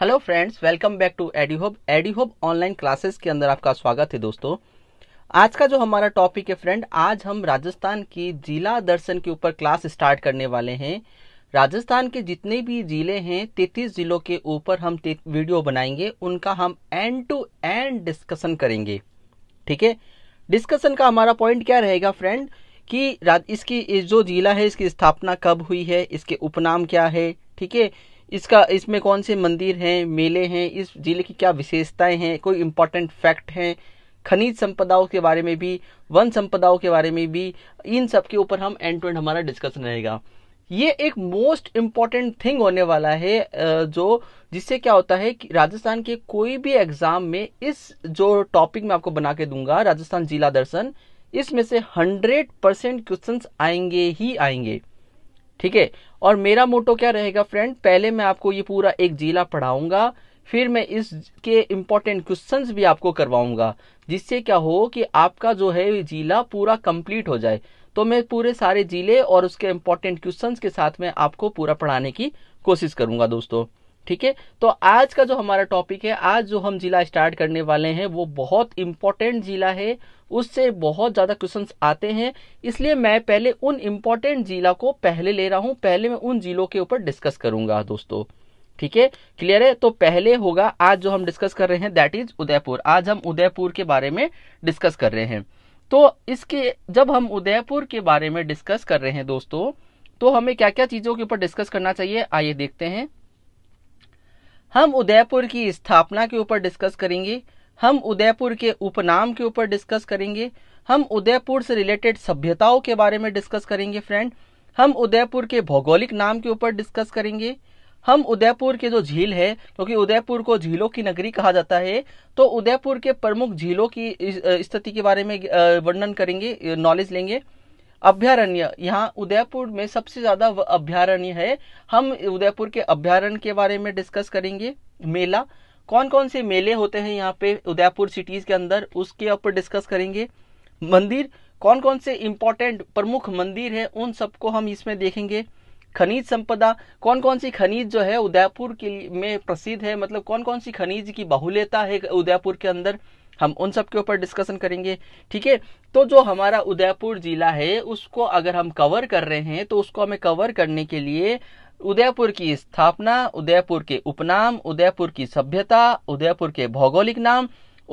Hello friends welcome back to एडी होब एडी होब ऑनलाइन क्लासेस के अंदर आपका स्वागत है दोस्तों आज का जो हमारा टॉपिक है फ्रेंड आज हम राजस्थान की जिला दर्शन के ऊपर क्लास स्टार्ट करने वाले हैं राजस्थान के जितने भी जिले हैं तैतीस जिलों के ऊपर हम वीडियो बनाएंगे उनका हम एंड टू एंड डिस्कशन करेंगे ठीक है डिस्कशन का हमारा पॉइंट क्या रहेगा फ्रेंड कि इसकी जो जिला है इसकी स्थापना कब हुई है इसके उपनाम क्या है ठीक है इसका इसमें कौन से मंदिर हैं मेले हैं इस ज़िले की क्या विशेषताएं हैं कोई इम्पोर्टेंट फैक्ट हैं खनिज संपदाओं के बारे में भी वन संपदाओं के बारे में भी इन सब के ऊपर हम एंड टू एंड हमारा डिस्कशन रहेगा ये एक मोस्ट इम्पॉर्टेंट थिंग होने वाला है जो जिससे क्या होता है कि राजस्थान के कोई भी एग्जाम में इस जो टॉपिक मैं आपको बना के दूंगा राजस्थान जिला दर्शन इसमें से हंड्रेड परसेंट क्वेश्चन आएंगे ही आएंगे ठीक है और मेरा मोटो क्या रहेगा फ्रेंड पहले मैं आपको ये पूरा एक जिला पढ़ाऊंगा फिर मैं इसके इम्पोर्टेंट क्वेश्चन भी आपको करवाऊंगा जिससे क्या हो कि आपका जो है जिला पूरा कंप्लीट हो जाए तो मैं पूरे सारे जिले और उसके इम्पोर्टेंट क्वेश्चन के साथ में आपको पूरा पढ़ाने की कोशिश करूंगा दोस्तों ठीक है तो आज का जो हमारा टॉपिक है आज जो हम जिला स्टार्ट करने वाले हैं वो बहुत इंपॉर्टेंट जिला है उससे बहुत ज़्यादा क्वेश्चन आते हैं इसलिए मैं पहले उन इम्पॉर्टेंट जिला को पहले ले रहा हूँ पहले मैं उन जिलों के ऊपर डिस्कस करूंगा दोस्तों ठीक है क्लियर है तो पहले होगा आज जो हम डिस्कस कर रहे हैं दैट इज उदयपुर आज हम उदयपुर के बारे में डिस्कस कर रहे हैं तो इसके जब हम उदयपुर के बारे में डिस्कस कर रहे हैं दोस्तों तो हमें क्या क्या चीज़ों के ऊपर डिस्कस करना चाहिए आइए देखते हैं हम उदयपुर की स्थापना के ऊपर डिस्कस करेंगे हम उदयपुर के उपनाम के ऊपर डिस्कस करेंगे हम उदयपुर से रिलेटेड सभ्यताओं के बारे में डिस्कस करेंगे फ्रेंड हम उदयपुर के भौगोलिक नाम के ऊपर डिस्कस करेंगे हम उदयपुर के जो झील है क्योंकि तो उदयपुर को झीलों की नगरी कहा जाता है तो उदयपुर के प्रमुख झीलों की स्थिति के बारे में वर्णन करेंगे नॉलेज लेंगे अभ्यारण्य यहाँ उदयपुर में सबसे ज्यादा अभ्यारण्य है हम उदयपुर के अभ्यारण्य के बारे में डिस्कस करेंगे मेला कौन कौन से मेले होते हैं यहाँ पे उदयपुर सिटीज के अंदर उसके ऊपर डिस्कस करेंगे मंदिर कौन कौन से इंपॉर्टेंट प्रमुख मंदिर है उन सबको हम इसमें देखेंगे खनिज संपदा कौन कौन सी खनिज जो है उदयपुर के में प्रसिद्ध है मतलब कौन कौन सी खनिज की बाहुल्यता है उदयपुर के अंदर हम उन सब के ऊपर डिस्कशन करेंगे ठीक है तो जो हमारा उदयपुर जिला है उसको अगर हम कवर कर रहे हैं तो उसको हमें कवर करने के लिए उदयपुर की स्थापना उदयपुर के उपनाम उदयपुर की सभ्यता उदयपुर के भौगोलिक नाम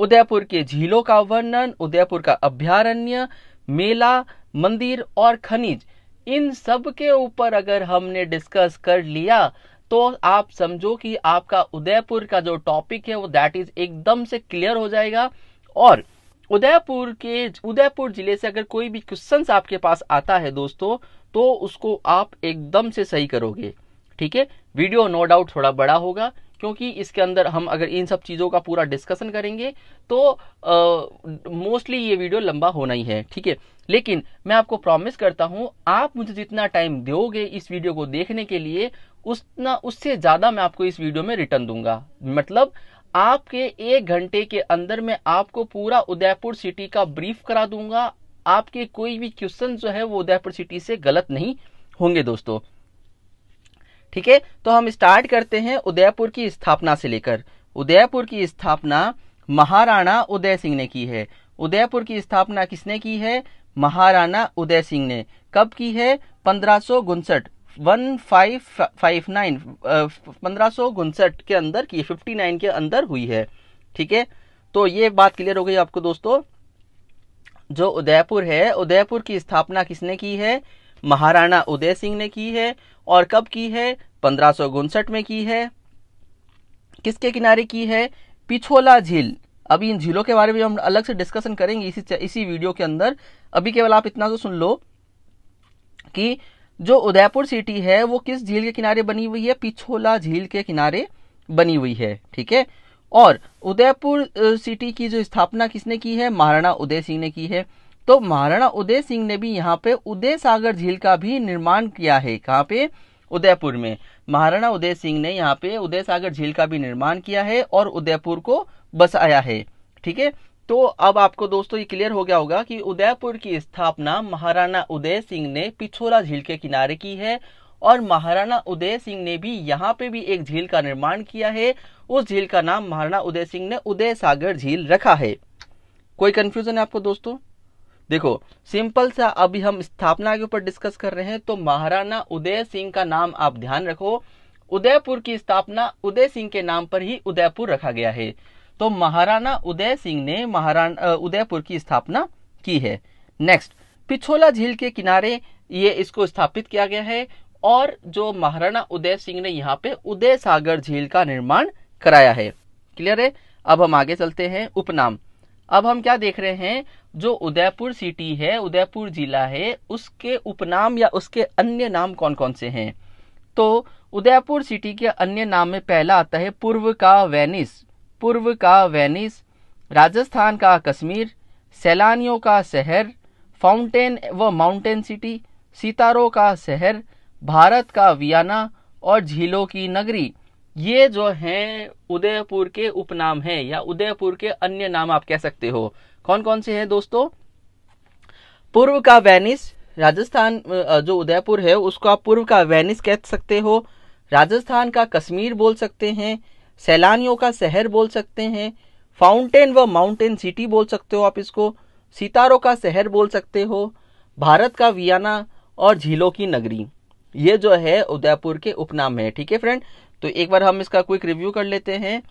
उदयपुर के झीलों का वर्णन उदयपुर का अभ्यारण्य मेला मंदिर और खनिज इन सब के ऊपर अगर हमने डिस्कस कर लिया तो आप समझो कि आपका उदयपुर का जो टॉपिक है वो दैट इज एकदम से क्लियर हो जाएगा और उदयपुर के उदयपुर जिले से अगर कोई भी क्वेश्चन आपके पास आता है दोस्तों तो उसको आप एकदम से सही करोगे ठीक है वीडियो नो डाउट थोड़ा बड़ा होगा क्योंकि इसके अंदर हम अगर इन सब चीज़ों का पूरा डिस्कशन करेंगे तो मोस्टली ये वीडियो लंबा होना ही है ठीक है लेकिन मैं आपको प्रॉमिस करता हूँ आप मुझे जितना टाइम दोगे इस वीडियो को देखने के लिए उतना उससे ज़्यादा मैं आपको इस वीडियो में रिटर्न दूंगा मतलब आपके एक घंटे के अंदर में आपको पूरा उदयपुर सिटी का ब्रीफ करा दूंगा आपके कोई भी क्वेश्चन जो है वो उदयपुर सिटी से गलत नहीं होंगे दोस्तों ठीक है तो हम स्टार्ट करते हैं उदयपुर की स्थापना से लेकर उदयपुर की स्थापना महाराणा उदय सिंह ने की है उदयपुर की स्थापना किसने की है महाराणा उदय सिंह ने कब की है पंद्रह वन फाइव फाइव नाइन पंद्रह सौ उनसठ के अंदर की फिफ्टी नाइन के अंदर हुई है ठीक है तो ये बात क्लियर हो गई आपको दोस्तों जो उदयपुर है उदयपुर की स्थापना किसने की है महाराणा उदय सिंह ने की है और कब की है पंद्रह में की है किसके किनारे की है पिछोला झील अभी इन झीलों के बारे में हम अलग से डिस्कशन करेंगे इसी इसी वीडियो के अंदर अभी केवल आप इतना तो सुन लो कि जो उदयपुर सिटी है वो किस झील के किनारे बनी हुई है पिछोला झील के किनारे बनी हुई है ठीक है और उदयपुर सिटी की जो स्थापना किसने की है महाराणा उदय सिंह ने की है तो महाराणा उदय सिंह ने भी यहाँ पे उदय सागर झील का भी निर्माण किया है कहाँ पे उदयपुर में महाराणा उदय सिंह ने यहाँ पे उदय सागर झील का भी निर्माण किया है और उदयपुर को बसाया है ठीक है तो अब आपको दोस्तों ये क्लियर हो गया होगा कि उदयपुर की स्थापना महाराणा उदय सिंह ने पिछोला झील के किनारे की है और महाराणा उदय सिंह ने भी यहाँ पे भी एक झील का निर्माण किया है उस झील का नाम महाराणा उदय सिंह ने उदय सागर झील रखा है कोई कंफ्यूजन है आपको दोस्तों देखो सिंपल सा अभी हम स्थापना के ऊपर डिस्कस कर रहे हैं तो महाराणा उदय सिंह का नाम आप ध्यान रखो उदयपुर की स्थापना उदय सिंह के नाम पर ही उदयपुर रखा गया है तो महाराणा उदय सिंह ने महाराणा उदयपुर की स्थापना की है नेक्स्ट पिछोला झील के किनारे ये इसको स्थापित किया गया है और जो महाराणा उदय सिंह ने यहाँ पे उदय सागर झील का निर्माण कराया है क्लियर है अब हम आगे चलते हैं उपनाम अब हम क्या देख रहे हैं जो उदयपुर सिटी है उदयपुर जिला है उसके उपनाम या उसके अन्य नाम कौन कौन से हैं तो उदयपुर सिटी के अन्य नाम में पहला आता है पूर्व का वेनिस पूर्व का वेनिस राजस्थान का कश्मीर सैलानियों का शहर फाउंटेन व माउंटेन सिटी सितारों का शहर भारत का वियाना और झीलों की नगरी ये जो है उदयपुर के उपनाम है या उदयपुर के अन्य नाम आप कह सकते हो कौन कौन से हैं दोस्तों पूर्व का वेनिस राजस्थान जो उदयपुर है उसको आप पूर्व का वेनिस कह सकते हो राजस्थान का कश्मीर बोल सकते हैं सैलानियों का शहर बोल सकते हैं फाउंटेन व माउंटेन सिटी बोल सकते हो आप इसको सितारों का शहर बोल सकते हो भारत का वियाना और झीलों की नगरी ये जो है उदयपुर के उपनाम है ठीक है फ्रेंड तो एक बार हम इसका क्विक रिव्यू कर लेते हैं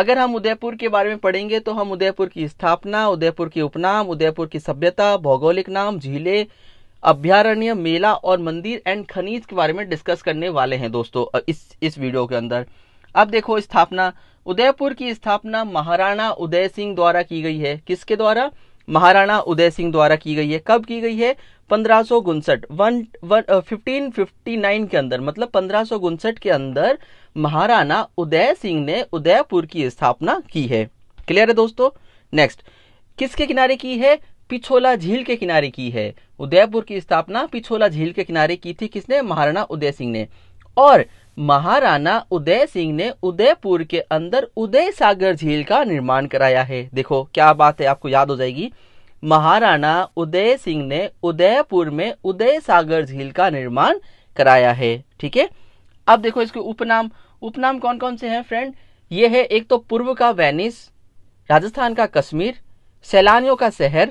अगर हम उदयपुर के बारे में पढ़ेंगे तो हम उदयपुर की स्थापना उदयपुर के उपनाम उदयपुर की सभ्यता भौगोलिक नाम झीले अभ्यारण्य मेला और मंदिर एंड खनिज के बारे में डिस्कस करने वाले हैं दोस्तों इस इस वीडियो के अंदर अब देखो स्थापना उदयपुर की स्थापना महाराणा उदय सिंह द्वारा की गई है किसके द्वारा महाराणा उदय सिंह द्वारा की गई है कब की गई है पंद्रह सौ के अंदर मतलब पंद्रह के अंदर महाराणा उदय सिंह ने उदयपुर की स्थापना की है क्लियर है दोस्तों नेक्स्ट किसके किनारे की है पिछोला झील के किनारे की है उदयपुर की स्थापना पिछोला झील के किनारे की थी किसने महाराणा उदय सिंह ने और महाराणा उदय सिंह ने उदयपुर के अंदर उदय सागर झील का निर्माण कराया है देखो क्या बात है आपको याद हो जाएगी महाराणा उदय सिंह ने उदयपुर में उदय सागर झील का निर्माण कराया है ठीक है अब देखो इसके उपनाम उपनाम कौन कौन से हैं फ्रेंड ये है एक तो पूर्व का वेनिस राजस्थान का कश्मीर सैलानियों का शहर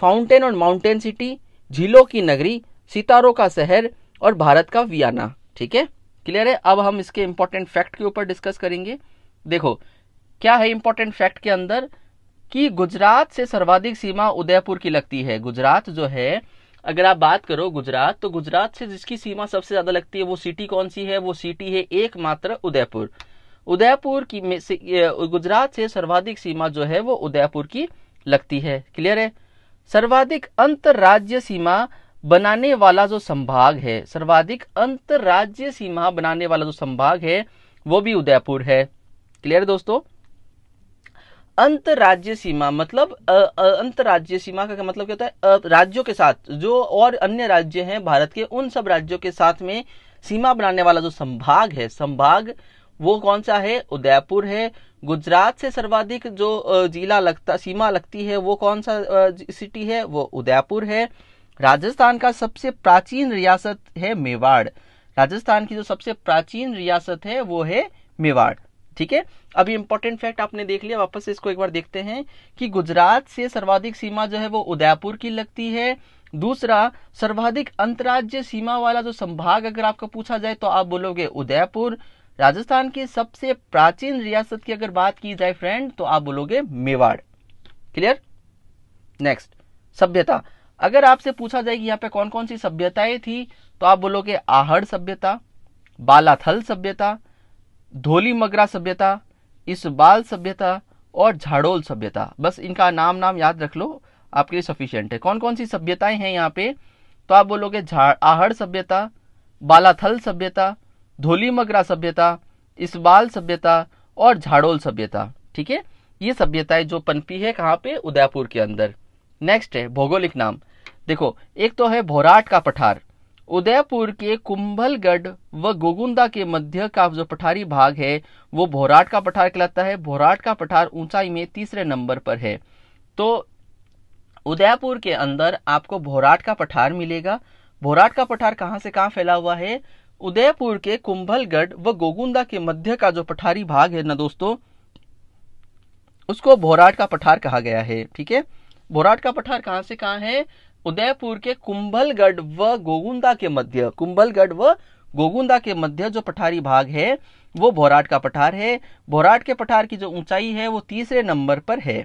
फाउंटेन और माउंटेन सिटी झीलों की नगरी सितारों का शहर और भारत का वियाना ठीक है क्लियर है अब हम इसके इंपॉर्टेंट फैक्ट के ऊपर डिस्कस करेंगे देखो क्या है इंपॉर्टेंट फैक्ट के अंदर कि गुजरात से सर्वाधिक सीमा उदयपुर की लगती है गुजरात जो है अगर आप बात करो गुजरात तो गुजरात से जिसकी सीमा सबसे ज्यादा लगती है वो सिटी कौन सी है वो सिटी है एकमात्र उदयपुर उदयपुर की गुजरात से सर्वाधिक सीमा जो है वो उदयपुर की लगती है क्लियर है सर्वाधिक अंतर्राज्य सीमा बनाने वाला जो संभाग है सर्वाधिक अंतर्राज्य सीमा बनाने वाला जो संभाग है वो भी उदयपुर है क्लियर दोस्तों अंतर्राज्य सीमा मतलब अंतर्राज्य सीमा का मतलब क्या होता है राज्यों के साथ जो और अन्य राज्य हैं भारत के उन सब राज्यों के साथ में सीमा बनाने वाला जो संभाग है संभाग वो कौन सा है उदयपुर है गुजरात से सर्वाधिक जो जिला लगता सीमा लगती है वो कौन सा सिटी है वो उदयपुर है राजस्थान का सबसे प्राचीन रियासत है मेवाड़ राजस्थान की जो सबसे प्राचीन रियासत है वो है मेवाड़ ठीक है अभी इंपॉर्टेंट फैक्ट आपने देख लिया वापस इसको एक बार देखते हैं कि गुजरात से सर्वाधिक सीमा जो है वो उदयपुर की लगती है दूसरा सर्वाधिक अंतर्राज्य सीमा वाला जो संभाग अगर आपको पूछा जाए तो आप बोलोगे उदयपुर राजस्थान की सबसे प्राचीन रियासत की अगर बात की जाए फ्रेंड तो आप बोलोगे मेवाड़ क्लियर नेक्स्ट सभ्यता अगर आपसे पूछा जाए कि यहाँ पे कौन कौन सी सभ्यताएं थी तो आप बोलोगे आहड़ सभ्यता बालाथल सभ्यता धोली मगरा सभ्यता इस बाल सभ्यता और झाड़ोल सभ्यता बस इनका नाम नाम याद रख लो आपके लिए सफिशियंट है कौन कौन सी सभ्यताएं हैं यहाँ पे तो आप बोलोगे आहड़ सभ्यता बालाथल सभ्यता धोली मगरा सभ्यता इस बाल सभ्यता और झाड़ोल सभ्यता ठीक है ये सभ्यताएं जो पनपी है कहाँ पे उदयपुर के अंदर नेक्स्ट है भौगोलिक नाम देखो एक तो है भोराट का पठार उदयपुर के कुंभलगढ़ व गोगुंदा के मध्य का जो पठारी भाग है वो भोराट का पठार कहलाता है भोराट का पठार ऊंचाई में तीसरे नंबर पर है तो उदयपुर के अंदर आपको भोराट का पठार मिलेगा भोराट का पठार कहां से कहां फैला हुआ है उदयपुर के कुंभलगढ़ व गोगुंदा के मध्य का जो पठारी भाग है ना दोस्तों उसको भोराट का पठार कहा गया है ठीक है बोराट का पठार कहां से कहां है उदयपुर के कुंभलगढ़ व गोगुंदा के मध्य कुंभलगढ़ व गोगुंदा के मध्य जो पठारी भाग है वो भोराट का पठार है भोराट के पठार की जो ऊंचाई है वो तीसरे नंबर पर है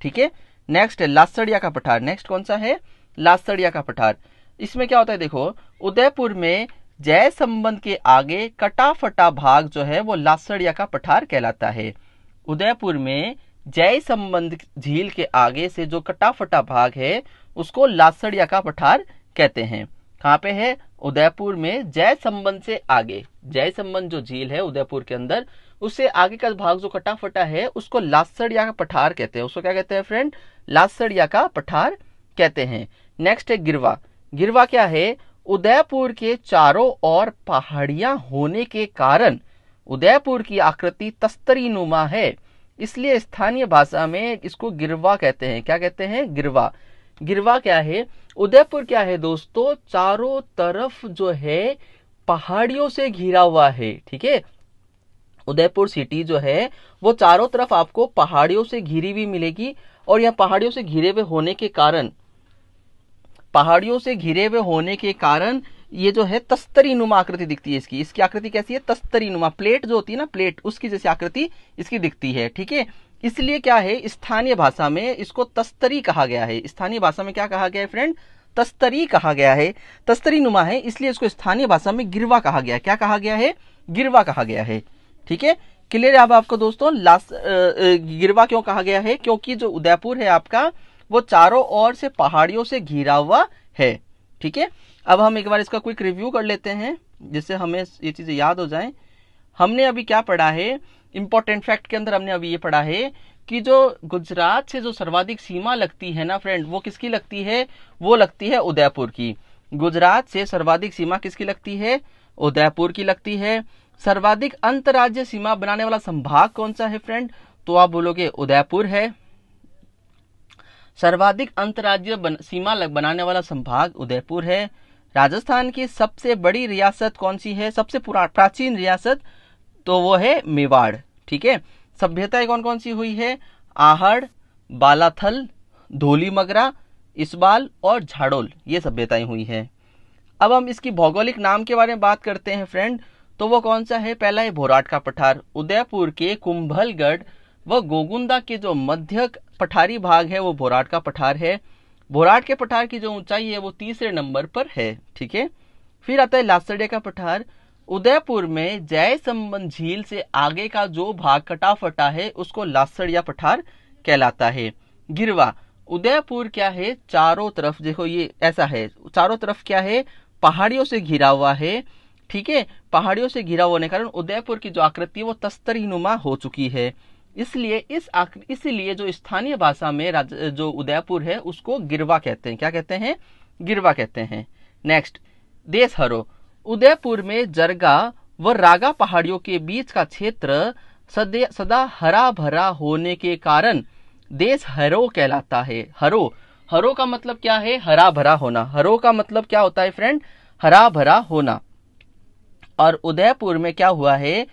ठीक है नेक्स्ट है लासड़िया का पठार नेक्स्ट कौन सा है लासड़िया का पठार इसमें क्या होता है देखो उदयपुर में जय संबंध के आगे कटाफटा भाग जो है वो लासड़िया का पठार कहलाता है उदयपुर में जय संबंध झील के आगे से जो कटाफटा भाग है उसको लासड़िया का पठार कहते हैं कहाँ पे है उदयपुर में जय संबंध से आगे जय संबंध जो झील है उदयपुर के अंदर उससे आगे का भाग जो कटाफटा है उसको लासड़िया का पठार कहते हैं उसको क्या कहते हैं फ्रेंड लासड़िया का पठार कहते हैं नेक्स्ट है गिरवा गिरवा क्या है उदयपुर के चारों ओर पहाड़ियां होने के कारण उदयपुर की आकृति तस्तरी नुमा है इसलिए स्थानीय भाषा में इसको गिरवा कहते हैं क्या कहते हैं गिरवा गिरवा क्या है उदयपुर क्या है दोस्तों चारों तरफ जो है पहाड़ियों से घिरा हुआ है ठीक है उदयपुर सिटी जो है वो चारों तरफ आपको पहाड़ियों से घिरी हुई मिलेगी और यह पहाड़ियों से घिरे हुए होने के कारण पहाड़ियों से घिरे हुए होने के कारण ये जो है तस्तरी नुमा आकृति दिखती है इसकी इसकी आकृति कैसी है तस्तरी नुमा प्लेट जो होती है ना प्लेट उसकी जैसी आकृति इसकी दिखती है ठीक है इसलिए क्या है स्थानीय भाषा में इसको तस्तरी कहा गया है स्थानीय भाषा में क्या कहा गया है फ्रेंड तस्तरी कहा गया है तस्तरी नुमा है इसलिए इसको स्थानीय भाषा में गिरवा कहा गया क्या कहा गया है गिरवा कहा गया है ठीक है क्लियर है अब आपको दोस्तों लास्ट गिरवा क्यों कहा गया है क्योंकि जो उदयपुर है आपका वो चारों ओर से पहाड़ियों से घिरा हुआ है ठीक है अब हम एक बार इसका क्विक रिव्यू कर लेते हैं जिससे हमें ये चीज़ें याद हो जाएं हमने अभी क्या पढ़ा है इम्पोर्टेंट फैक्ट के अंदर हमने अभी ये पढ़ा है कि जो गुजरात से जो सर्वाधिक सीमा लगती है ना फ्रेंड वो किसकी लगती है वो लगती है उदयपुर की गुजरात से सर्वाधिक सीमा किसकी लगती है उदयपुर की लगती है सर्वाधिक अंतर्राज्य सीमा बनाने वाला संभाग कौन सा है फ्रेंड तो आप बोलोगे उदयपुर है सर्वाधिक अंतर्राज्य सीमा लग बनाने वाला संभाग उदयपुर है राजस्थान की सबसे बड़ी रियासत कौन सी है सबसे प्राचीन रियासत तो वो है मेवाड़ ठीक है सभ्यताएं कौन कौन सी हुई है आहड़ बालाथल धोली मगरा इसबाल और झाड़ोल ये सभ्यताएं हुई है अब हम इसकी भौगोलिक नाम के बारे में बात करते हैं फ्रेंड तो वो कौन सा है पहला है भोराट का पठार उदयपुर के कुंभलगढ़ व गोगुंदा के जो मध्य पठारी भाग है वो भोराट का पठार है बोराट के पठार की जो ऊंचाई है वो तीसरे नंबर पर है ठीक है फिर आता है लासड़े का पठार उदयपुर में जय संबंध झील से आगे का जो भाग कटा फटा है उसको लासड़ या पठार कहलाता है गिरवा उदयपुर क्या है चारों तरफ देखो ये ऐसा है चारों तरफ क्या है पहाड़ियों से घिरा हुआ है ठीक है पहाड़ियों से घिरा होने के कारण उदयपुर की जो आकृति है वो तस्तरी नुमा हो चुकी है इसलिए इस इसलिए जो स्थानीय भाषा में जो उदयपुर है उसको गिरवा कहते हैं क्या कहते हैं गिरवा कहते हैं नेक्स्ट देश हरो उदयपुर में जरगा व रागा पहाड़ियों के बीच का क्षेत्र सदा हरा भरा होने के कारण देश हरो कहलाता है हरो हरो का मतलब क्या है हरा भरा होना हरो का मतलब क्या होता है फ्रेंड हरा भरा होना और उदयपुर में क्या हुआ है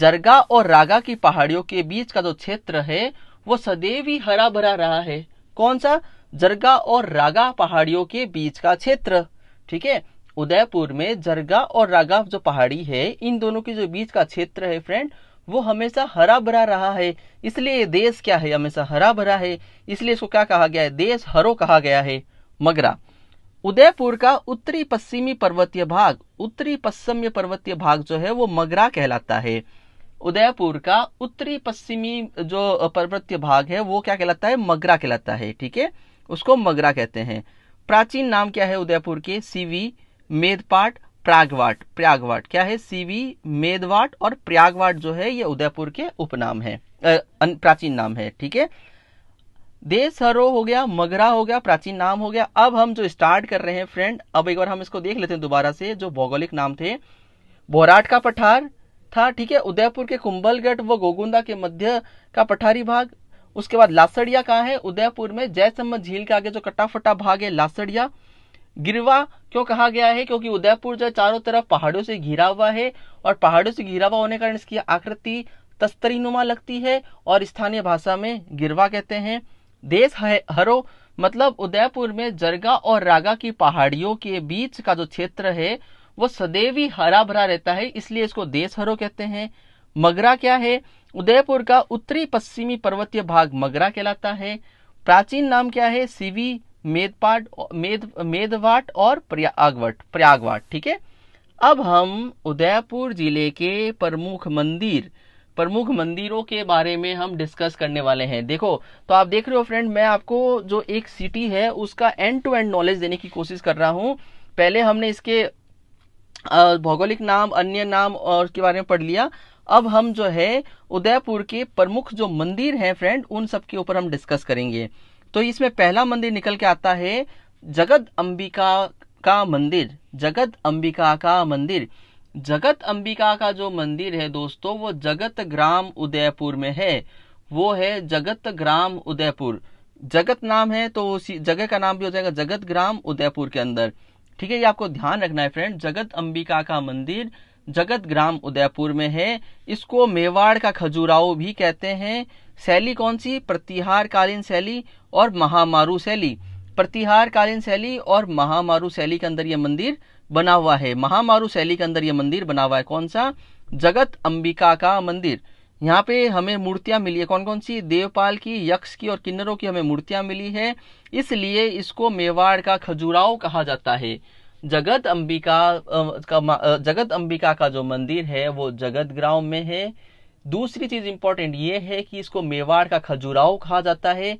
जरगा और रागा की पहाड़ियों के बीच का जो क्षेत्र है वो सदैव ही हरा भरा रहा है कौन सा जरगा और रागा पहाड़ियों के बीच का क्षेत्र ठीक है उदयपुर में जरगा और रागा जो पहाड़ी है इन दोनों के जो बीच का क्षेत्र है फ्रेंड वो हमेशा हरा भरा रहा है इसलिए ये देश क्या है हमेशा हरा भरा है इसलिए इसको क्या कहा गया है देश हरो कहा गया है मगरा उदयपुर का उत्तरी पश्चिमी पर्वतीय भाग उत्तरी पश्चिमी पर्वतीय भाग जो है वो मगरा कहलाता है उदयपुर का उत्तरी पश्चिमी जो पर्वतीय भाग है वो क्या कहलाता है मगरा कहलाता है ठीक है उसको मगरा कहते हैं प्राचीन नाम क्या है उदयपुर के सीवी मेदपाट प्रागवाट प्रयागवाट क्या है सीवी मेदवाट और प्रयागवाट जो है ये उदयपुर के उपनाम है प्राचीन नाम है ठीक है देश हरो हो गया मगरा हो गया प्राचीन नाम हो गया अब हम जो स्टार्ट कर रहे हैं फ्रेंड अब एक बार हम इसको देख लेते हैं दोबारा से जो भौगोलिक नाम थे बोराट का पठार था ठीक है उदयपुर के कुंभलगढ़ व गोगुंदा के मध्य का पठारी भाग उसके बाद लासड़िया कहाँ है उदयपुर में जयसम्मत झील के आगे जो कटाफटा भाग है लासड़िया गिरवा क्यों कहा गया है क्योंकि उदयपुर जो चारों तरफ पहाड़ों से घिरा हुआ है और पहाड़ों से घिरा हुआ होने के कारण इसकी आकृति तस्तरी नुमा लगती है और स्थानीय भाषा में गिरवा कहते हैं देश हरो मतलब उदयपुर में जरगा और रागा की पहाड़ियों के बीच का जो क्षेत्र है वो सदैव ही हरा भरा रहता है इसलिए इसको देश हरो कहते हैं मगरा क्या है उदयपुर का उत्तरी पश्चिमी पर्वतीय भाग मगरा कहलाता है प्राचीन नाम क्या है सिवी मेदपाट मेद मेदवाट और प्रयागवट प्रयागवाट ठीक है अब हम उदयपुर जिले के प्रमुख मंदिर प्रमुख मंदिरों के बारे में हम डिस्कस करने वाले हैं देखो तो आप देख रहे हो फ्रेंड मैं आपको जो एक सिटी है उसका एंड टू एंड नॉलेज देने की कोशिश कर रहा हूँ पहले हमने इसके भौगोलिक नाम अन्य नाम और के बारे में पढ़ लिया अब हम जो है उदयपुर के प्रमुख जो मंदिर हैं फ्रेंड उन सब के ऊपर हम डिस्कस करेंगे तो इसमें पहला मंदिर निकल के आता है जगत अंबिका का मंदिर जगत अंबिका का मंदिर जगत अंबिका का जो मंदिर है दोस्तों वो जगत ग्राम उदयपुर में है वो है जगत ग्राम उदयपुर जगत नाम है तो उसी जगह का नाम भी हो जाएगा जगत ग्राम उदयपुर के अंदर ठीक है ये आपको ध्यान रखना है फ्रेंड जगत अंबिका का मंदिर जगत ग्राम उदयपुर में है इसको मेवाड़ का खजुराहो भी कहते हैं शैली कौन सी प्रतिहार कालीन शैली और महामारू शैली प्रतिहार कालीन शैली और महामारू शैली के अंदर यह मंदिर बना हुआ है महामारू शैली के अंदर यह मंदिर बना हुआ है कौन सा जगत अंबिका का मंदिर यहाँ पे हमें मूर्तियां मिली है कौन कौन सी देवपाल की यक्ष की और किन्नरों की हमें मूर्तियां मिली है इसलिए इसको मेवाड़ का खजुराहो कहा जाता है जगत अंबिका का जगत अंबिका का जो मंदिर है वो जगत ग्राव में है दूसरी चीज इंपॉर्टेंट ये है कि इसको मेवाड़ का खजुराओ कहा जाता है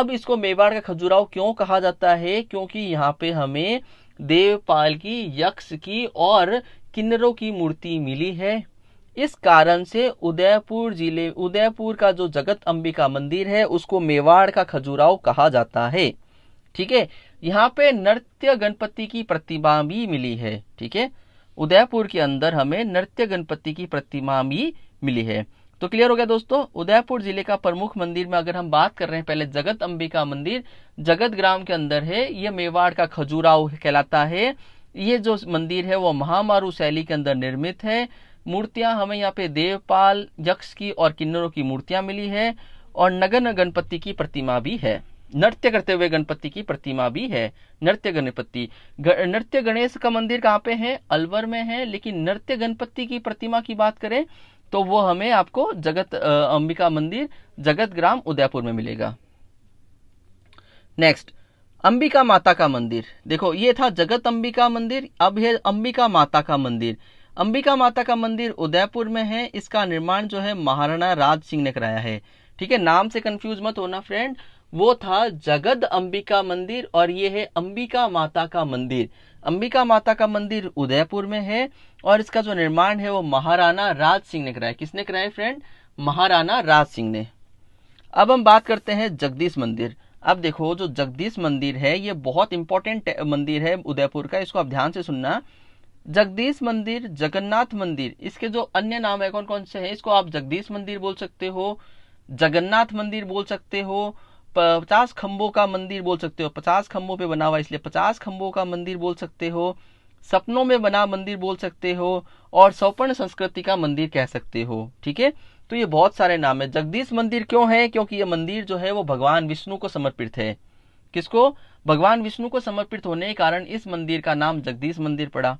अब इसको मेवाड़ का खजुराव क्यों कहा जाता है क्योंकि यहाँ पे हमें देवपाल की यक्ष की और किन्नरों की मूर्ति मिली है इस कारण से उदयपुर जिले उदयपुर का जो जगत अंबिका मंदिर है उसको मेवाड़ का खजुराव कहा जाता है ठीक है यहाँ पे नृत्य गणपति की प्रतिमा भी मिली है ठीक है उदयपुर के अंदर हमें नृत्य गणपति की प्रतिमा भी मिली है तो क्लियर हो गया दोस्तों उदयपुर जिले का प्रमुख मंदिर में अगर हम बात कर रहे हैं पहले जगत अंबिका मंदिर जगत ग्राम के अंदर है यह मेवाड़ का खजुराव कहलाता है ये जो मंदिर है वो महामारू शैली के अंदर निर्मित है मूर्तियां हमें यहाँ पे देवपाल यक्ष की और किन्नरों की मूर्तियां मिली है और नगन गणपति की प्रतिमा भी है नृत्य करते हुए गणपति की प्रतिमा भी है नृत्य गणपति नृत्य गणेश का मंदिर कहाँ पे है अलवर में है लेकिन नृत्य गणपति की प्रतिमा की बात करें तो वो हमें आपको जगत अंबिका मंदिर जगत ग्राम उदयपुर में मिलेगा नेक्स्ट अंबिका माता का मंदिर देखो ये था जगत अंबिका मंदिर अब है अंबिका माता का मंदिर अंबिका माता का मंदिर उदयपुर में है इसका निर्माण जो है महाराणा राज सिंह ने कराया है ठीक है नाम से कंफ्यूज मत होना फ्रेंड वो था जगद अंबिका मंदिर और ये है अंबिका माता का मंदिर अंबिका माता का मंदिर उदयपुर में है और इसका जो निर्माण है वो महाराणा राज सिंह ने कराया किसने कराया फ्रेंड महाराणा राज सिंह ने अब हम बात करते हैं जगदीश मंदिर अब देखो जो जगदीश मंदिर है ये बहुत इंपॉर्टेंट मंदिर है उदयपुर का इसको आप ध्यान से सुनना जगदीश मंदिर जगन्नाथ मंदिर इसके जो अन्य नाम है कौन कौन से हैं इसको आप जगदीश मंदिर बोल सकते हो जगन्नाथ मंदिर बोल सकते हो पचास खम्बों का मंदिर बोल सकते हो पचास खम्बों पे बना हुआ इसलिए पचास खम्बों का मंदिर बोल सकते हो सपनों में बना मंदिर बोल सकते हो और सौपर्ण संस्कृति का मंदिर कह सकते हो ठीक है तो ये बहुत सारे नाम है जगदीश मंदिर क्यों है क्योंकि ये मंदिर जो है वो भगवान विष्णु को समर्पित है किसको भगवान विष्णु को समर्पित होने के कारण इस मंदिर का नाम जगदीश मंदिर पड़ा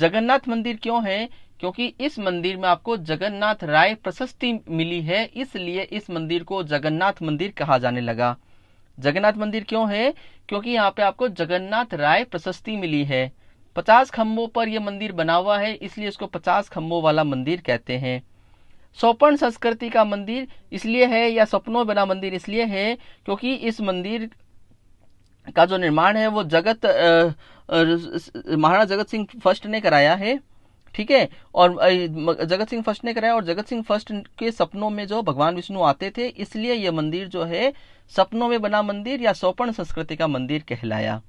जगन्नाथ मंदिर क्यों है क्योंकि इस मंदिर में आपको जगन्नाथ राय प्रशस्ति मिली है इसलिए इस मंदिर को जगन्नाथ मंदिर कहा जाने लगा जगन्नाथ मंदिर क्यों है क्योंकि यहाँ पे आपको जगन्नाथ राय प्रशस्ति मिली है पचास खम्भों पर यह मंदिर बना हुआ है इसलिए इसको पचास खम्भों वाला मंदिर कहते हैं सौपर्ण संस्कृति का मंदिर इसलिए है या सपनों बना मंदिर इसलिए है क्योंकि इस मंदिर का जो निर्माण है वो जगत महाराणा जगत सिंह फर्स्ट ने कराया है ठीक है और जगत सिंह फर्स्ट ने कराया और जगत सिंह फर्स्ट के सपनों में जो भगवान विष्णु आते थे इसलिए यह मंदिर जो है सपनों में बना मंदिर या सौपर्ण संस्कृति का मंदिर कहलाया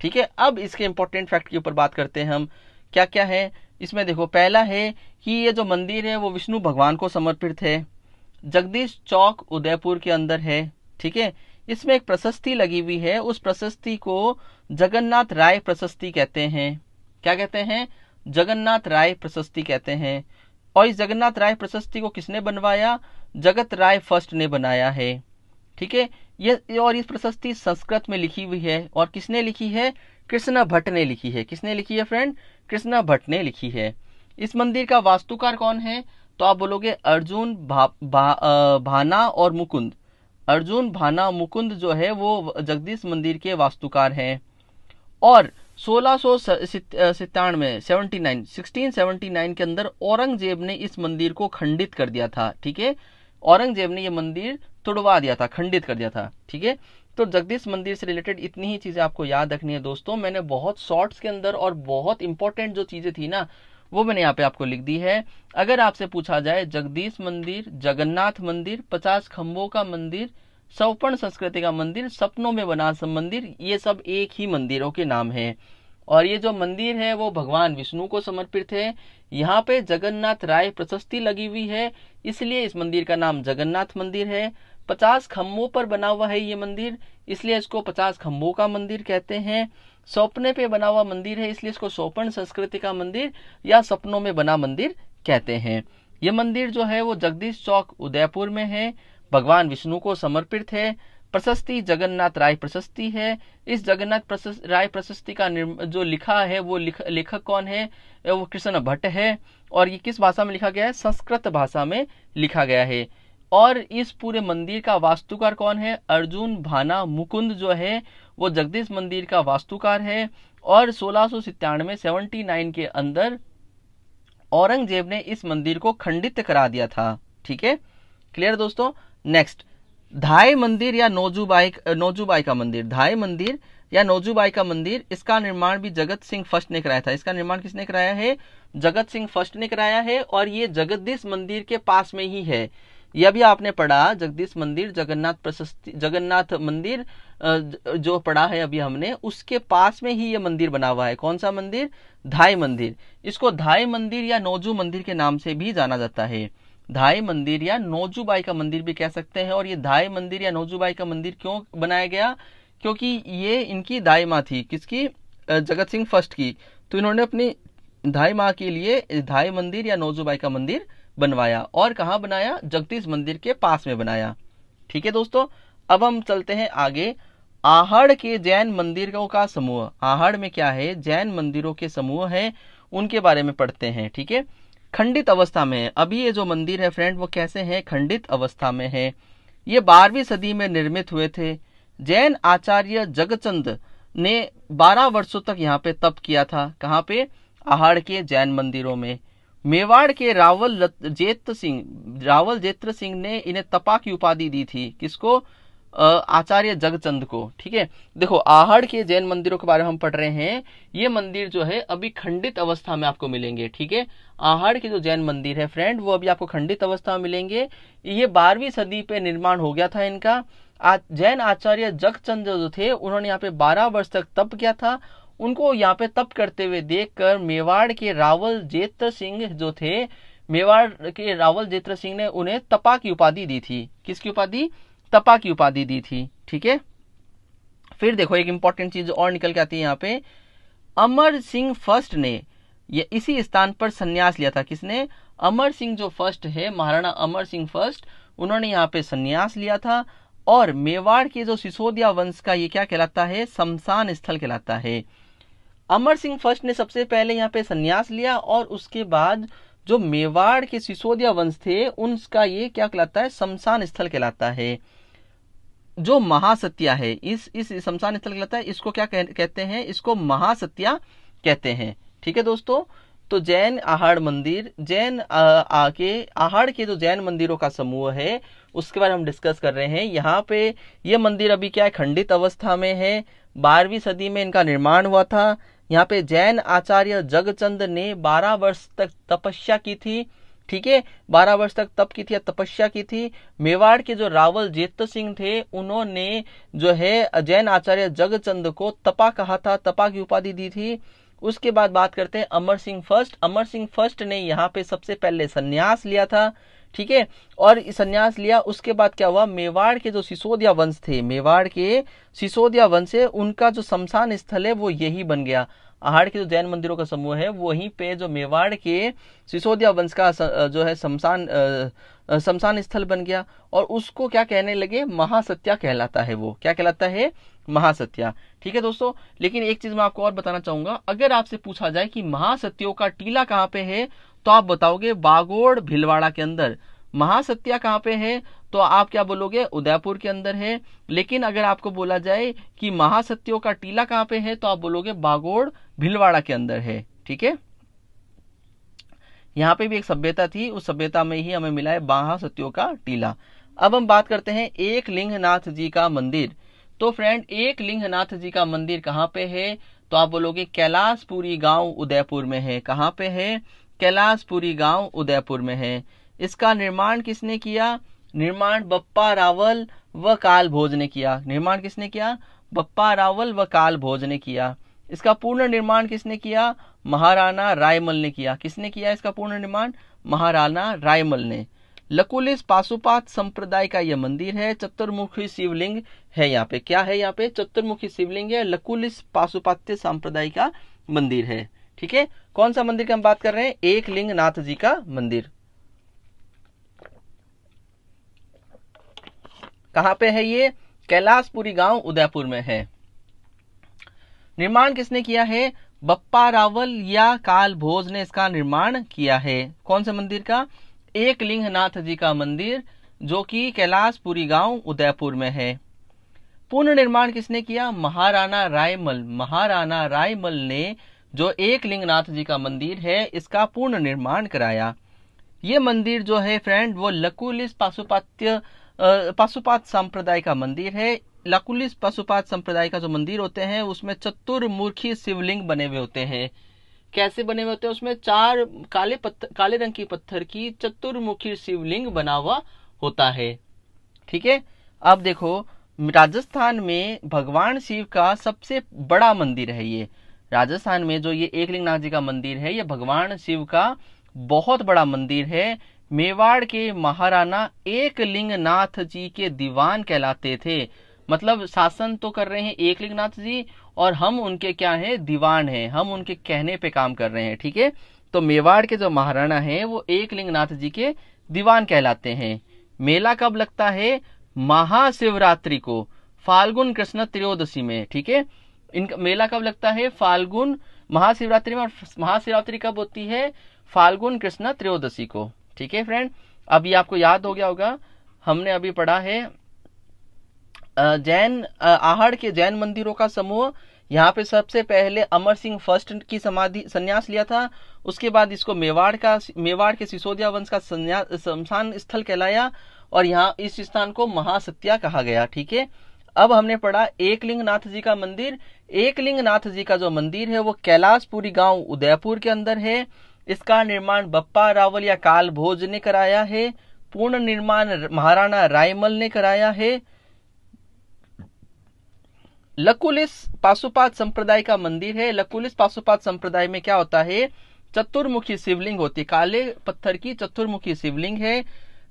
ठीक है अब इसके इंपॉर्टेंट फैक्ट के ऊपर बात करते हैं हम क्या क्या है इसमें देखो पहला है कि ये जो मंदिर है वो विष्णु भगवान को समर्पित है जगदीश चौक उदयपुर के अंदर है ठीक है इसमें एक प्रशस्ति लगी हुई है उस प्रशस्ति को जगन्नाथ राय प्रशस्ति कहते हैं क्या कहते हैं जगन्नाथ राय प्रशस्ति कहते हैं और इस जगन्नाथ राय प्रशस्ति को किसने बनवाया जगत राय फर्स्ट ने बनाया है ठीक है ये और इस प्रशस्ति संस्कृत में लिखी हुई है और किसने लिखी है कृष्णा भट्ट ने लिखी है किसने लिखी है फ्रेंड कृष्णा भट्ट ने लिखी है इस मंदिर का वास्तुकार कौन है तो आप बोलोगे अर्जुन भा, भा, भाना और मुकुंद अर्जुन भाना मुकुंद जो है वो जगदीश मंदिर के वास्तुकार हैं और सोलह सौ सत्तानवे नाइन सिक्सटीन नाइन के अंदर औरंगजेब ने इस मंदिर को खंडित कर दिया था ठीक है औरंगजेब ने यह मंदिर तुड़वा दिया था खंडित कर दिया था ठीक है तो जगदीश मंदिर से रिलेटेड इतनी ही चीजें आपको याद रखनी है दोस्तों मैंने बहुत शॉर्ट्स के अंदर और बहुत इंपॉर्टेंट जो चीजें थी ना वो मैंने यहाँ पे आपको लिख दी है अगर आपसे पूछा जाए जगदीश मंदिर जगन्नाथ मंदिर पचास खम्बों का मंदिर सौपर्ण संस्कृति का मंदिर सपनों में बना सब मंदिर ये सब एक ही मंदिरों के नाम है और ये जो मंदिर है वो भगवान विष्णु को समर्पित है यहाँ पे जगन्नाथ राय प्रशस्ति लगी हुई है इसलिए इस मंदिर का नाम जगन्नाथ मंदिर है पचास खम्भों पर बना हुआ है ये मंदिर इसलिए इसको पचास खम्भों का मंदिर कहते हैं सौपने पे बना हुआ मंदिर है इसलिए इसको सौपर्ण संस्कृति का मंदिर या सपनों में बना मंदिर कहते हैं ये मंदिर जो है वो जगदीश चौक उदयपुर में है भगवान विष्णु को समर्पित है प्रशस्ति जगन्नाथ राय प्रशस्ति है इस जगन्नाथ राय प्रशस्ति का जो लिखा है वो लिख, लेखक कौन है वो कृष्ण भट्ट है और ये किस भाषा में लिखा गया है संस्कृत भाषा में लिखा गया है और इस पूरे मंदिर का वास्तुकार कौन है अर्जुन भाना मुकुंद जो है वो जगदीश मंदिर का वास्तुकार है और सोलह सौ सेवेंटी नाइन के अंदर औरंगजेब ने इस मंदिर को खंडित करा दिया था ठीक है क्लियर दोस्तों नेक्स्ट धाई मंदिर या नोजूबाई नोजूबाई का मंदिर धाई मंदिर या नोजूबाई का मंदिर इसका निर्माण भी जगत सिंह फर्स्ट ने कराया था इसका निर्माण किसने कराया है जगत सिंह फर्स्ट ने कराया है और ये जगदीश मंदिर के पास में ही है यह भी आपने पढ़ा जगदीश मंदिर जगन्नाथ प्रशस्ति जगन्नाथ मंदिर जो पढ़ा है अभी हमने उसके पास में ही ये मंदिर बना हुआ है कौन सा मंदिर धाई मंदिर इसको धाई मंदिर या नौजू मंदिर के नाम से भी जाना जाता है धाई मंदिर या नोजूबाई का मंदिर भी कह सकते हैं और ये धाई मंदिर या नोजूबाई का मंदिर क्यों बनाया गया क्योंकि ये इनकी दाई माँ थी किसकी जगत सिंह फर्स्ट की तो इन्होंने अपनी धाई माँ के लिए धाई मंदिर या नोजूबाई का मंदिर बनवाया और कहाँ बनाया जगदीश मंदिर के पास में बनाया ठीक है दोस्तों अब हम चलते हैं आगे आहड़ के जैन मंदिरों का समूह आहड़ में क्या है जैन मंदिरों के समूह है उनके बारे में पढ़ते हैं ठीक है थीके? खंडित अवस्था में है अभी ये जो मंदिर है फ्रेंड वो कैसे हैं खंडित अवस्था में है ये बारहवीं सदी में निर्मित हुए थे जैन आचार्य जगचंद ने बारह वर्षों तक यहाँ पे तप किया था कहाँ पे आहाड़ के जैन मंदिरों में मेवाड़ के रावल जेत सिंह रावल जेत्र सिंह ने इन्हें तपा की उपाधि दी थी किसको आचार्य जगचंद को ठीक है देखो आहड़ के जैन मंदिरों के बारे में हम पढ़ रहे हैं ये मंदिर जो है अभी खंडित अवस्था में आपको मिलेंगे ठीक है आहड़ के जो जैन मंदिर है फ्रेंड वो अभी आपको खंडित अवस्था में मिलेंगे ये बारहवीं सदी पे निर्माण हो गया था इनका जैन आचार्य जगचंद जो थे उन्होंने यहाँ पे बारह वर्ष तक तप किया था उनको यहाँ पे तप करते हुए देखकर मेवाड़ के रावल जेत्र सिंह जो थे मेवाड़ के रावल जेत्र सिंह ने उन्हें तपा की उपाधि दी थी किसकी उपाधि तपा की उपाधि दी थी ठीक है फिर देखो एक इंपॉर्टेंट चीज और निकल के आती है यहाँ पे अमर सिंह फर्स्ट ने ये इसी स्थान पर संन्यास लिया था किसने अमर सिंह जो फर्स्ट है महाराणा अमर सिंह फर्स्ट उन्होंने यहाँ पे संन्यास लिया था और मेवाड़ के जो सिसोदिया वंश का ये क्या कहलाता है शमशान स्थल कहलाता है अमर सिंह फर्स्ट ने सबसे पहले यहाँ पे संन्यास लिया और उसके बाद जो मेवाड़ के सिसोदिया वंश थे उनका ये क्या कहलाता है शमशान स्थल कहलाता है जो महासत्या है इस इस शमशान स्थल कहलाता है इसको क्या कह, कहते हैं इसको महासत्या कहते हैं ठीक है दोस्तों तो जैन आहाड़ मंदिर जैन आके आहाड़ के जो जैन मंदिरों का समूह है उसके बारे में हम डिस्कस कर रहे हैं यहाँ पे ये मंदिर अभी क्या है खंडित अवस्था में है बारहवीं सदी में इनका निर्माण हुआ था यहाँ पे जैन आचार्य जगचंद ने 12 वर्ष तक तपस्या की थी ठीक है बारह वर्ष तक तप की थी या तपस्या की थी मेवाड़ के जो रावल जेत सिंह थे उन्होंने जो है जैन आचार्य जगचंद को तपा कहा था तपा की उपाधि दी थी उसके बाद बात करते हैं अमर सिंह फर्स्ट अमर सिंह फर्स्ट ने यहाँ पे सबसे पहले संन्यास लिया था ठीक है और संन्यास लिया उसके बाद क्या हुआ मेवाड़ के जो सिसोदिया वंश थे मेवाड़ के सिसोदिया वंश है उनका जो शमशान स्थल है वो यही बन गया आहाड़ के जो जैन मंदिरों का समूह है वहीं पे जो मेवाड़ के सिसोदिया वंश का जो है शमशान शमशान स्थल बन गया और उसको क्या कहने लगे महासत्या कहलाता है वो क्या कहलाता है महासत्या ठीक है दोस्तों लेकिन एक चीज मैं आपको और बताना चाहूंगा अगर आपसे पूछा जाए कि महासत्यों का टीला कहाँ पे है तो आप बताओगे बागोड़ भिलवाड़ा के अंदर महासत्या कहाँ पे है तो आप क्या बोलोगे उदयपुर के अंदर है लेकिन अगर आपको बोला जाए कि महासत्यों का टीला कहाँ पे है तो आप बोलोगे बागोड़ भिलवाड़ा के अंदर है ठीक है यहाँ पे भी एक सभ्यता थी उस सभ्यता में ही हमें मिला है बाहा का टीला अब हम बात करते हैं एक लिंगनाथ जी का मंदिर तो फ्रेंड एक लिंगनाथ जी का मंदिर कहाँ पे है तो आप बोलोगे कैलाशपुरी गांव उदयपुर में है कहाँ पे है कैलाशपुरी गांव उदयपुर में है इसका निर्माण किसने किया निर्माण बप्पा रावल व काल भोज ने किया निर्माण किसने किया बप्पा रावल व काल भोज ने किया इसका पूर्ण निर्माण किसने किया महाराणा रायमल ने किया किसने किया इसका पूर्ण निर्माण महाराणा रायमल ने लकुलिस पासुपात संप्रदाय का यह मंदिर है चतुर्मुखी शिवलिंग है यहाँ पे क्या है यहाँ पे चतुर्मुखी शिवलिंग है लकुलिस पासुपात्य संप्रदाय का मंदिर है ठीक है कौन सा मंदिर की हम बात कर रहे हैं एक लिंग नाथ जी का मंदिर कहां पे है ये कैलाशपुरी गांव उदयपुर में है निर्माण किसने किया है बप्पा रावल या काल भोज ने इसका निर्माण किया है कौन से मंदिर का एक लिंगनाथ जी का मंदिर जो कि कैलाशपुरी गांव उदयपुर में है पुनर्निर्माण किसने किया महाराणा रायमल महाराणा रायमल ने जो एक लिंगनाथ जी का मंदिर है इसका पूर्ण निर्माण कराया ये मंदिर जो है फ्रेंड वो लकुलिस पाशुपात्य पशुपात संप्रदाय का मंदिर है लाकुलिस पशुपात संप्रदाय का जो मंदिर होते हैं उसमें चतुर्मुखी शिवलिंग बने हुए होते हैं कैसे बने हुए होते हैं उसमें चार काले पत्थर काले रंग की पत्थर की चतुर्मुखी शिवलिंग बना हुआ होता है ठीक है अब देखो राजस्थान में भगवान शिव का सबसे बड़ा मंदिर है ये राजस्थान में जो ये एकलिंगनाथ जी का मंदिर है ये भगवान शिव का बहुत बड़ा मंदिर है मेवाड़ के महाराणा एकलिंग नाथ जी के दीवान कहलाते थे मतलब शासन तो कर रहे हैं एकलिंग नाथ जी और हम उनके क्या हैं दीवान हैं हम उनके कहने पे काम कर रहे हैं ठीक है तो मेवाड़ के जो महाराणा हैं वो एकलिंग नाथ जी के दीवान कहलाते हैं मेला कब लगता है महाशिवरात्रि को फाल्गुन कृष्ण त्रयोदशी में ठीक है इनका मेला कब लगता है फाल्गुन महाशिवरात्रि में और महाशिवरात्रि कब होती है फाल्गुन कृष्ण त्रयोदशी को ठीक है फ्रेंड अभी आपको याद हो गया होगा हमने अभी पढ़ा है जैन आहड़ के जैन मंदिरों का समूह यहाँ पे सबसे पहले अमर सिंह फर्स्ट की समाधि संन्यास लिया था उसके बाद इसको मेवाड़ का मेवाड़ के सिसोदिया वंश का शमशान स्थल कहलाया और यहाँ इस स्थान को महासत्या कहा गया ठीक है अब हमने पढ़ा एकलिंग नाथ जी का मंदिर एकलिंग नाथ जी का जो मंदिर है वो कैलाशपुरी गांव उदयपुर के अंदर है इसका निर्माण बप्पा रावल या काल भोज ने कराया है पूर्ण निर्माण महाराणा रायमल ने कराया है लकुलिस पासुपात संप्रदाय का मंदिर है लकुलिस पासुपात संप्रदाय में क्या होता है चतुर्मुखी शिवलिंग होती काले पत्थर की चतुर्मुखी शिवलिंग है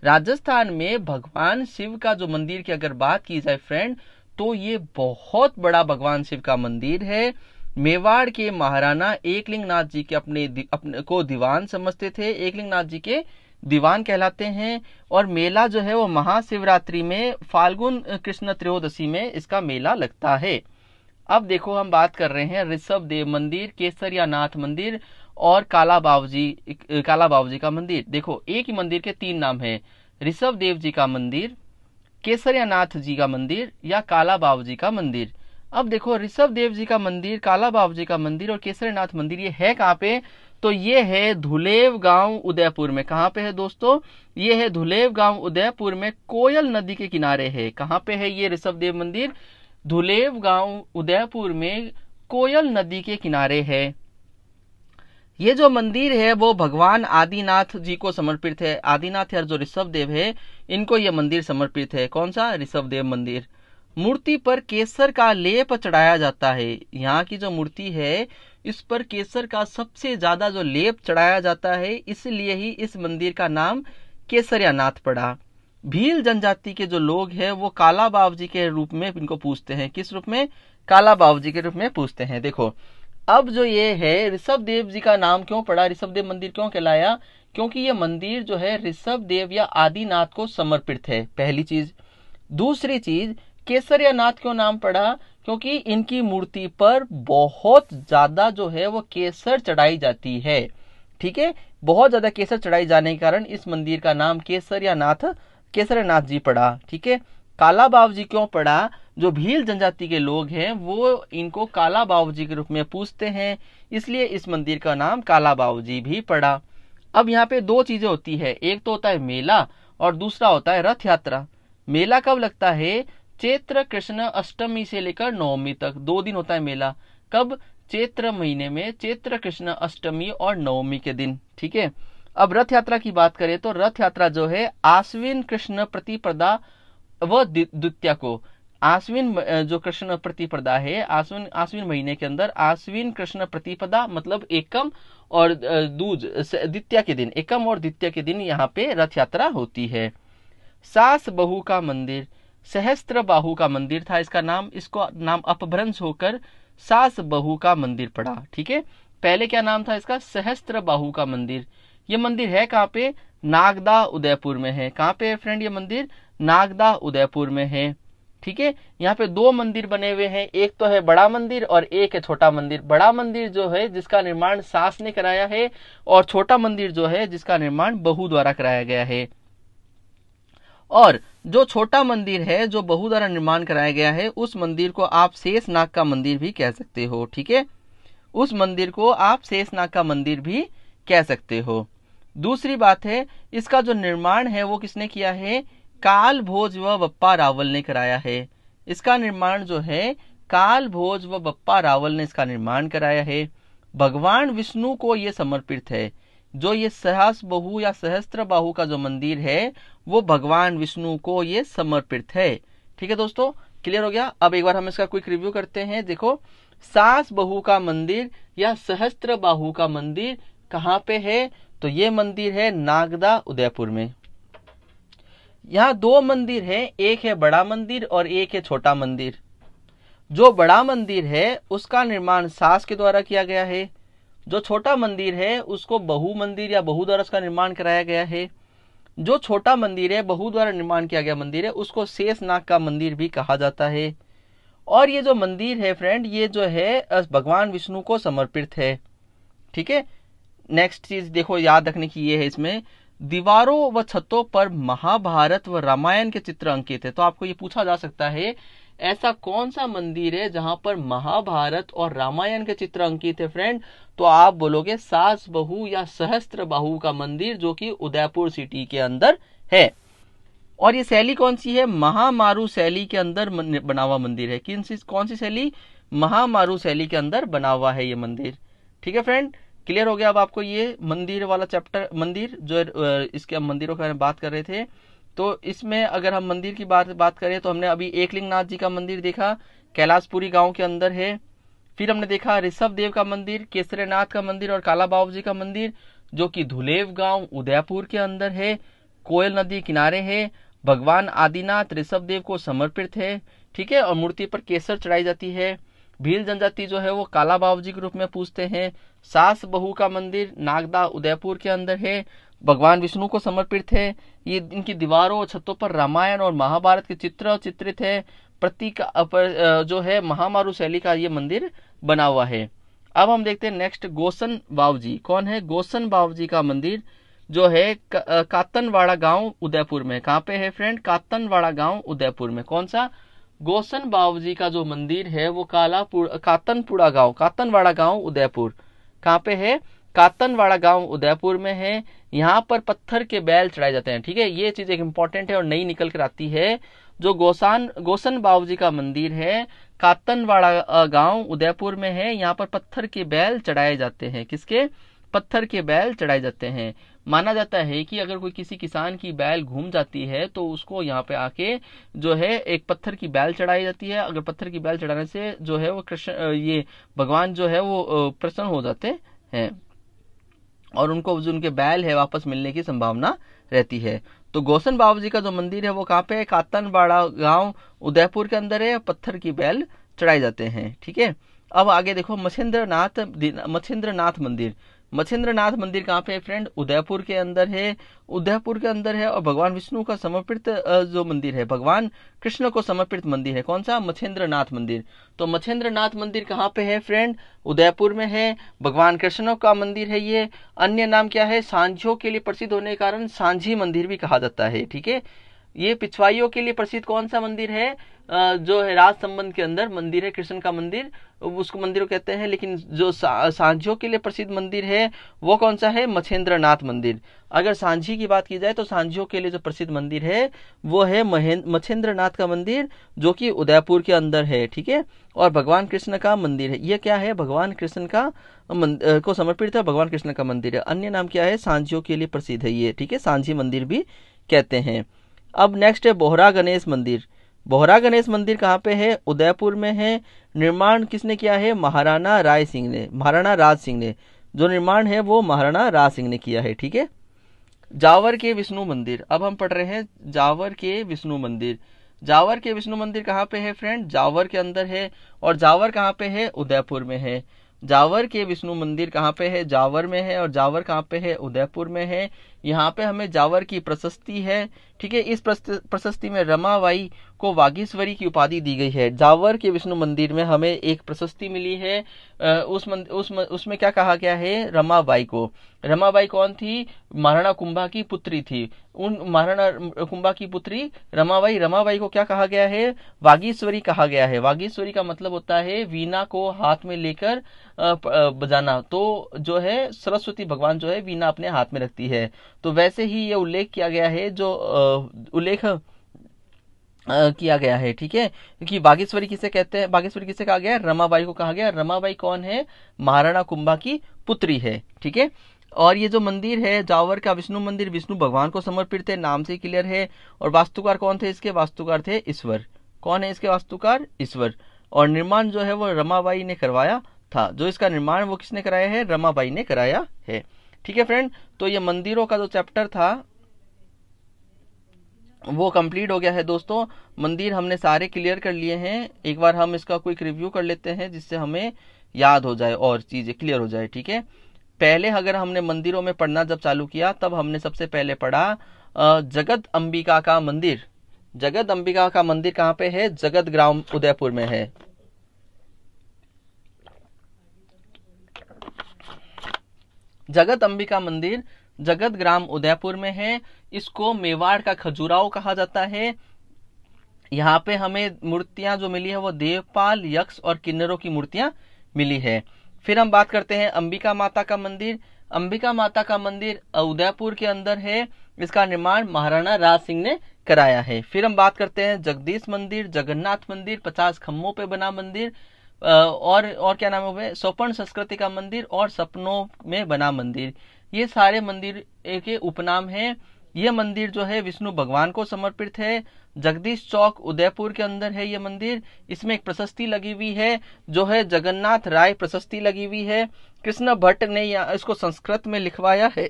राजस्थान में भगवान शिव का जो मंदिर की अगर बात की जाए फ्रेंड तो ये बहुत बड़ा भगवान शिव का मंदिर है मेवाड़ के महाराणा एकलिंगनाथ जी के अपने अपने को दीवान समझते थे एकलिंगनाथ जी के दीवान कहलाते हैं और मेला जो है वो महाशिवरात्रि में फाल्गुन कृष्ण त्रयोदशी में इसका मेला लगता है अब देखो हम बात कर रहे हैं ऋषभ देव मंदिर केसरिया नाथ मंदिर और काला बाबूजी काला बाबूजी का मंदिर देखो एक ही मंदिर के तीन नाम है ऋषभ देव जी का मंदिर केसरिया नाथ जी का मंदिर या काला बाबूजी का मंदिर अब देखो ऋषभ देव जी का मंदिर काला बाबू जी का मंदिर और केसरीनाथ मंदिर ये है कहाँ पे तो ये है धुलेव गांव उदयपुर में कहाँ पे है दोस्तों ये है धुलेव गांव उदयपुर में कोयल नदी के किनारे है कहाँ पे है ये ऋषभ देव मंदिर धुलेव गांव उदयपुर में कोयल नदी के किनारे है ये जो मंदिर है वो भगवान आदिनाथ जी को समर्पित है आदिनाथ यार जो ऋषभ देव है इनको ये मंदिर समर्पित है कौन सा ऋषभ देव मंदिर मूर्ति पर केसर का लेप चढ़ाया जाता है यहाँ की जो मूर्ति है इस पर केसर का सबसे ज्यादा जो लेप चढ़ाया जाता है इसलिए ही इस मंदिर का नाम केसरिया नाथ पड़ा भील जनजाति के जो लोग हैं वो काला बाब जी के रूप में इनको पूछते हैं किस रूप में काला बाब जी के रूप में पूछते हैं देखो अब जो ये है ऋषभ देव जी का नाम क्यों पड़ा ऋषभ देव मंदिर क्यों कहलाया क्योंकि ये मंदिर जो है ऋषभ देव या आदिनाथ को समर्पित है पहली चीज दूसरी चीज केसरिया नाथ क्यों नाम पड़ा क्योंकि इनकी मूर्ति पर बहुत ज्यादा जो है वो केसर चढ़ाई जाती है ठीक है बहुत ज्यादा केसर चढ़ाई जाने के कारण इस मंदिर का नाम केसरिया नाथ केसरिया नाथ जी पड़ा ठीक है काला बाबू जी क्यों पड़ा जो भील जनजाति के लोग हैं वो इनको काला बाबू जी के रूप में पूछते हैं इसलिए इस मंदिर का नाम काला बाबू जी भी पड़ा अब यहाँ पे दो चीजें होती है एक तो होता है मेला और दूसरा होता है रथ यात्रा मेला कब लगता है चैत्र कृष्ण अष्टमी से लेकर नवमी तक दो दिन होता है मेला कब चैत्र महीने में चैत्र कृष्ण अष्टमी और नवमी के दिन ठीक है अब रथ यात्रा की बात करें तो रथ यात्रा जो है आश्विन कृष्ण प्रतिपदा व द्वितीय को आश्विन जो कृष्ण प्रतिपदा है आश्विन आश्विन महीने के अंदर आश्विन कृष्ण प्रतिपदा मतलब एकम और दूज द्वितीय के दिन एकम और द्वितीय के दिन यहाँ पे रथ यात्रा होती है सास बहू का मंदिर सहस्त्र बाहू का मंदिर था इसका नाम इसको नाम अपभ्रंश होकर सास बहू का मंदिर पड़ा ठीक है पहले क्या नाम था इसका सहस्त्र बाहू का मंदिर ये मंदिर है कहाँ पे नागदा उदयपुर में है कहाँ पे फ्रेंड ये मंदिर नागदा उदयपुर में है ठीक है यहाँ पे दो मंदिर बने हुए हैं एक तो है बड़ा मंदिर और एक है छोटा मंदिर बड़ा मंदिर जो है जिसका निर्माण सास ने कराया है और छोटा मंदिर जो है जिसका निर्माण बहू द्वारा कराया गया है और जो छोटा मंदिर है जो बहु द्वारा निर्माण कराया गया है उस मंदिर को आप शेषनाग का मंदिर भी कह सकते हो ठीक है उस मंदिर को आप शेषनाग का मंदिर भी कह सकते हो दूसरी बात है इसका जो निर्माण है वो किसने किया है काल भोज व बप्पा रावल ने कराया है इसका निर्माण जो है काल भोज व बप्पा रावल ने इसका निर्माण कराया है भगवान विष्णु को ये समर्पित है जो ये सहस बहु या सहस्त्र बाहु का जो मंदिर है वो भगवान विष्णु को ये समर्पित है ठीक है दोस्तों क्लियर हो गया अब एक बार हम इसका क्विक रिव्यू करते हैं देखो सास बहु का मंदिर या सहस्त्र बाहु का मंदिर कहाँ पे है तो ये मंदिर है नागदा उदयपुर में यहाँ दो मंदिर है एक है बड़ा मंदिर और एक है छोटा मंदिर जो बड़ा मंदिर है उसका निर्माण सास के द्वारा किया गया है जो छोटा मंदिर है उसको बहु मंदिर या द्वारा का निर्माण कराया गया है जो छोटा मंदिर है बहु द्वारा निर्माण किया गया मंदिर है उसको शेषनाग का मंदिर भी कहा जाता है और ये जो मंदिर है फ्रेंड ये जो है भगवान विष्णु को समर्पित है ठीक है नेक्स्ट चीज देखो याद रखने की ये है इसमें दीवारों व छतों पर महाभारत व रामायण के चित्र अंकित है तो आपको ये पूछा जा सकता है ऐसा कौन सा मंदिर है जहां पर महाभारत और रामायण के चित्र अंकित है फ्रेंड तो आप बोलोगे सास बहु या सहस्त्र बहु का मंदिर जो कि उदयपुर सिटी के अंदर है और ये शैली कौन सी है महामारू शैली के अंदर बना हुआ मंदिर है किन सी कौन सी शैली महामारू शैली के अंदर बना हुआ है ये मंदिर ठीक है फ्रेंड क्लियर हो गया अब आपको ये मंदिर वाला चैप्टर मंदिर जो इसके मंदिरों के बारे में बात कर रहे थे तो इसमें अगर हम मंदिर की बात बात करें तो हमने अभी एकलिंगनाथ जी का मंदिर देखा कैलाशपुरी गांव के अंदर है फिर हमने देखा ऋषभ देव का मंदिर केसरेनाथ का मंदिर और काला बाबू जी का मंदिर जो कि धुलेव गांव उदयपुर के अंदर है कोयल नदी किनारे है भगवान आदिनाथ ऋषभ देव को समर्पित है ठीक है और मूर्ति पर केसर चढ़ाई जाती है भील जनजाति जो है वो काला बाबू जी के रूप में पूछते हैं सास बहू का मंदिर नागदा उदयपुर के अंदर है भगवान विष्णु को समर्पित थे ये इनकी दीवारों और छतों पर रामायण और महाभारत के चित्र चित्रित है प्रतीक जो है महामारू शैली का ये मंदिर बना हुआ है अब हम देखते हैं नेक्स्ट गोसन बाबूजी कौन है गोसन बाबू जी का मंदिर जो है कातनवाड़ा गांव उदयपुर में कहाँ पे है फ्रेंड कातनवाड़ा गांव उदयपुर में कौन सा गोसन बाबूजी का जो मंदिर है वो कालापुर कातनपुरा गांव कातनवाड़ा गांव उदयपुर कहाँ पे है कातनवाड़ा गांव उदयपुर में है यहाँ पर पत्थर के बैल चढ़ाए जाते हैं ठीक है ये चीज एक इंपॉर्टेंट है और नई निकल कर आती है जो गोसान गोसन बाबू जी का मंदिर है कातनवाड़ा गांव उदयपुर में है यहाँ पर पत्थर के बैल चढ़ाए जाते हैं किसके पत्थर के बैल चढ़ाए जाते हैं माना जाता है कि अगर कोई किसी किसान की बैल घूम जाती है तो उसको यहाँ पे आके जो है एक पत्थर की बैल चढ़ाई जाती है अगर पत्थर की बैल चढ़ाने से जो है वो कृष्ण ये भगवान जो है वो प्रसन्न हो जाते हैं और उनको जो उनके बैल है वापस मिलने की संभावना रहती है तो गोसन बाबू जी का जो मंदिर है वो कहाँ पे है कातनबाड़ा गांव उदयपुर के अंदर है पत्थर की बैल चढ़ाए जाते हैं ठीक है अब आगे देखो मछेंद्र नाथ मछेंद्र नाथ मंदिर मच्छिन्द्र नाथ मंदिर कहाँ पे है फ्रेंड उदयपुर के अंदर है उदयपुर के अंदर है और भगवान विष्णु का समर्पित जो मंदिर है भगवान कृष्ण को समर्पित मंदिर है कौन सा मच्छिन्द्र नाथ मंदिर तो मच्छिन्द्र नाथ मंदिर कहाँ पे है फ्रेंड उदयपुर में है भगवान कृष्ण का मंदिर है ये अन्य नाम क्या है सांझो के लिए प्रसिद्ध होने के कारण सांझी मंदिर भी कहा जाता है ठीक है ये पिछवाइयों के लिए प्रसिद्ध कौन सा मंदिर है जो है राज संबंध के अंदर मंदिर है कृष्ण का मंदिर उसको मंदिर कहते हैं लेकिन जो सा, सांझियों के लिए प्रसिद्ध मंदिर है वो कौन सा है मछेंद्र नाथ मंदिर अगर सांझी की बात की जाए तो सांझियों के लिए जो प्रसिद्ध मंदिर है वो है मछेंद्र नाथ का मंदिर जो कि उदयपुर के अंदर है ठीक है और भगवान कृष्ण का मंदिर है ये क्या है भगवान कृष्ण का मंदिर को समर्पित है भगवान कृष्ण का मंदिर है अन्य नाम क्या है सांझियों के लिए प्रसिद्ध है ये ठीक है सांझी मंदिर भी कहते हैं अब नेक्स्ट है बोहरा गणेश मंदिर बोहरा गणेश मंदिर कहाँ पे है उदयपुर में है निर्माण किसने किया है महाराणा राय सिंह ने महाराणा राज सिंह ने जो निर्माण है वो महाराणा राज सिंह ने किया है ठीक है जावर के विष्णु मंदिर अब हम पढ़ रहे हैं जावर के विष्णु मंदिर जावर के विष्णु मंदिर कहाँ पे है फ्रेंड जावर के अंदर है और जावर कहाँ पे है उदयपुर में है जावर के विष्णु मंदिर कहाँ पे है जावर में है और जावर कहाँ पे है उदयपुर में है यहाँ पे हमें जावर की प्रशस्ति है ठीक है इस प्रशस्ति में रमाबाई को वागीश्वरी की उपाधि दी गई है जावर के विष्णु मंदिर में हमें एक प्रशस्ति मिली है उस मंद, उस उसमें क्या कहा गया है रमाबाई को रमाबाई कौन थी महाराणा कुंभा की पुत्री थी उन महाराणा कुंभा की पुत्री रमाबाई रमाबाई को क्या कहा गया है वागीश्वरी कहा गया है वागीश्वरी का मतलब होता है वीणा को हाथ में लेकर बजाना तो जो है सरस्वती भगवान जो है वीणा अपने हाथ में रखती है तो वैसे ही ये उल्लेख किया गया है जो उल्लेख किया गया है ठीक है क्योंकि बागेश्वरी किसे कहते हैं बागेश्वरी किसे कहा गया रमाबाई को कहा गया रमाबाई कौन है महाराणा कुंभा की पुत्री है ठीक है और ये जो मंदिर है जावर का विष्णु मंदिर विष्णु भगवान को समर्पित है नाम से क्लियर है और वास्तुकार कौन थे इसके वास्तुकार थे ईश्वर कौन है इसके वास्तुकार ईश्वर और निर्माण जो है वो रमाबाई ने करवाया था जो इसका निर्माण वो किसने कराया है रमाबाई ने कराया है ठीक है फ्रेंड तो ये मंदिरों का जो चैप्टर था वो कंप्लीट हो गया है दोस्तों मंदिर हमने सारे क्लियर कर लिए हैं एक बार हम इसका क्विक रिव्यू कर लेते हैं जिससे हमें याद हो जाए और चीज़ें क्लियर हो जाए ठीक है पहले अगर हमने मंदिरों में पढ़ना जब चालू किया तब हमने सबसे पहले पढ़ा जगत अंबिका का मंदिर जगत अंबिका का मंदिर कहाँ पे है जगत ग्राम उदयपुर में है जगत अंबिका मंदिर जगत ग्राम उदयपुर में है इसको मेवाड़ का खजुराहो कहा जाता है यहाँ पे हमें मूर्तियां जो मिली है वो देवपाल यक्ष और किन्नरों की मूर्तियां मिली है फिर हम बात करते हैं अंबिका माता का मंदिर अंबिका माता का मंदिर उदयपुर के अंदर है इसका निर्माण महाराणा राज सिंह ने कराया है फिर हम बात करते हैं जगदीश मंदिर जगन्नाथ मंदिर पचास खम्भों पे बना मंदिर और और क्या नाम है स्वपर्ण संस्कृति का मंदिर और सपनों में बना मंदिर ये सारे मंदिर के उपनाम हैं ये मंदिर जो है विष्णु भगवान को समर्पित है जगदीश चौक उदयपुर के अंदर है ये मंदिर इसमें एक प्रशस्ति लगी हुई है जो है जगन्नाथ राय प्रशस्ति लगी हुई है कृष्ण भट्ट ने इसको संस्कृत में लिखवाया है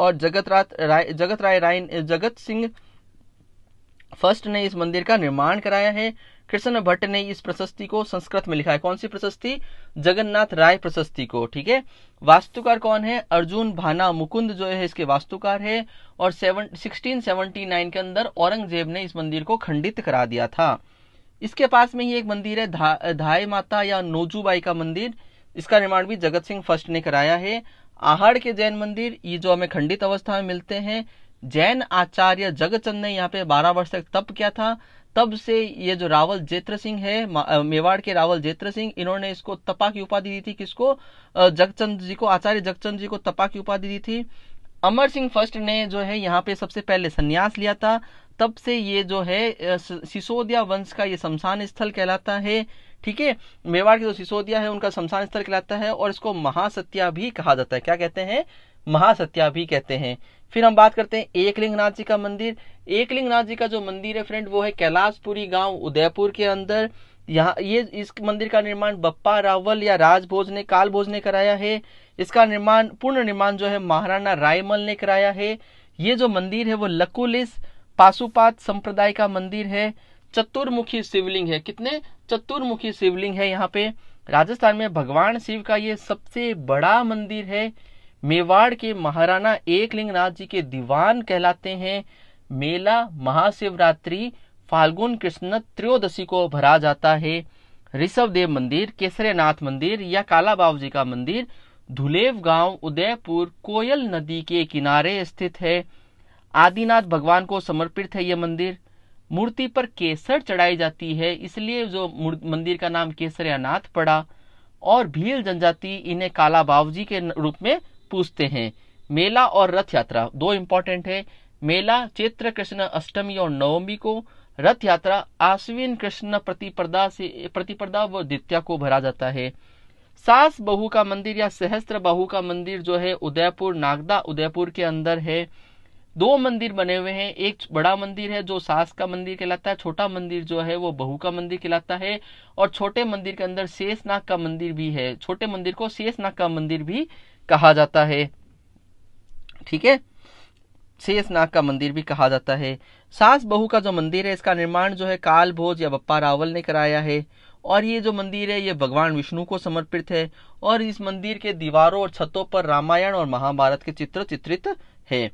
और जगत राय जगत राय राय जगत सिंह फर्स्ट ने इस मंदिर का निर्माण कराया है कृष्ण भट्ट ने इस प्रशस्ति को संस्कृत में लिखा है कौन सी प्रशस्ति जगन्नाथ राय प्रशस्ति को ठीक है वास्तुकार कौन है अर्जुन भाना मुकुंद जो है इसके वास्तुकार है और सेवन सिक्सटीन सेवनटी नाइन के अंदर औरंगजेब ने इस मंदिर को खंडित करा दिया था इसके पास में ही एक मंदिर है धा, धाय माता या नोजूबाई का मंदिर इसका निर्माण भी जगत सिंह फर्स्ट ने कराया है आहड़ के जैन मंदिर ये जो हमें खंडित अवस्था में मिलते हैं जैन आचार्य जगत ने यहाँ पे 12 वर्ष तक तप किया था तब से ये जो रावल जेत्र सिंह है मेवाड़ के रावल जेत्र सिंह इन्होंने इसको तपा की उपाधि दी थी किसको जगचंद जी को आचार्य जगचंद जी को तपा की उपाधि दी थी अमर सिंह फर्स्ट ने जो है यहाँ पे सबसे पहले संन्यास लिया था तब से ये जो है सिसोदिया वंश का ये शमशान स्थल कहलाता है ठीक है मेवाड़ के जो सिसोदिया है उनका शमशान स्थल कहलाता है और इसको महासत्या भी कहा जाता है क्या कहते हैं महासत्या भी कहते हैं फिर हम बात करते हैं एकलिंगनाथ जी का मंदिर एकलिंगनाथ जी का जो मंदिर है फ्रेंड वो है कैलाशपुरी गांव उदयपुर के अंदर यहाँ ये इस मंदिर का निर्माण बप्पा रावल या राजभोज ने काल भोज ने कराया है इसका निर्माण पूर्ण निर्माण जो है महाराणा रायमल ने कराया है ये जो मंदिर है वो लकुलिस पाशुपात संप्रदाय का मंदिर है चतुर्मुखी शिवलिंग है कितने चतुर्मुखी शिवलिंग है यहाँ पे राजस्थान में भगवान शिव का ये सबसे बड़ा मंदिर है मेवाड़ के महाराणा एकलिंगनाथ जी के दीवान कहलाते हैं मेला महाशिवरात्रि फाल्गुन कृष्ण त्रयोदशी को भरा जाता है ऋषभ देव मंदिर केसरेनाथ मंदिर या काला बाबू जी का मंदिर धुलेव गांव उदयपुर कोयल नदी के किनारे स्थित है आदिनाथ भगवान को समर्पित है यह मंदिर मूर्ति पर केसर चढ़ाई जाती है इसलिए जो मंदिर का नाम केसरियानाथ पड़ा और भील जनजाति इन्हें काला जी के रूप में पूछते हैं मेला और रथ यात्रा दो इंपॉर्टेंट है मेला चैत्र कृष्ण अष्टमी और नवमी को रथ यात्रा आश्विन कृष्ण प्रतिपदा से प्रतिपदा व द्वितिया को भरा जाता है सास बहू का मंदिर या सहस्त्र बहु का मंदिर जो है उदयपुर नागदा उदयपुर के अंदर है दो मंदिर बने हुए हैं एक बड़ा मंदिर है जो सास का मंदिर कहलाता है छोटा मंदिर जो है वो बहू का मंदिर कहलाता है और छोटे मंदिर के अंदर शेषनाग का मंदिर भी है छोटे मंदिर को शेषनाग का मंदिर भी कहा जाता है ठीक है शेषनाग का मंदिर भी कहा जाता है सास बहू का जो मंदिर है इसका निर्माण जो है काल भोज या बप्पा रावल ने कराया है और ये जो मंदिर है ये भगवान विष्णु को समर्पित है और इस मंदिर के दीवारों और छतों पर रामायण और महाभारत के चित्र चित्रित है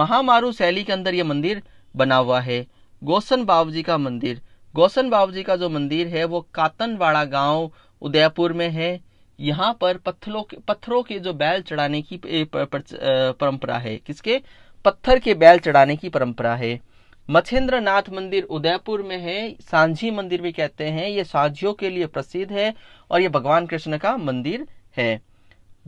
महामारू शैली के अंदर यह मंदिर बना हुआ है गौसन बाबू जी का मंदिर गौसन बाबू जी का जो मंदिर है वो कातनवाड़ा गांव उदयपुर में है यहाँ पर पत्थरों के पत्थरों के जो बैल चढ़ाने की परंपरा है किसके पत्थर के बैल चढ़ाने की परंपरा है मच्छेंद्र नाथ मंदिर उदयपुर में है सांझी मंदिर भी कहते हैं ये सांझियों के लिए प्रसिद्ध है और ये भगवान कृष्ण का मंदिर है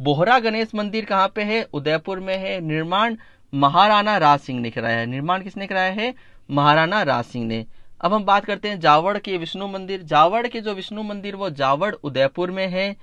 बोहरा गणेश मंदिर कहाँ पे है उदयपुर में है निर्माण महाराणा राज सिंह ने कराया है निर्माण किसने कराया है महाराणा राज सिंह ने अब हम बात करते हैं जावड़ के विष्णु मंदिर जावड़ के जो विष्णु मंदिर वो जावड़ उदयपुर में है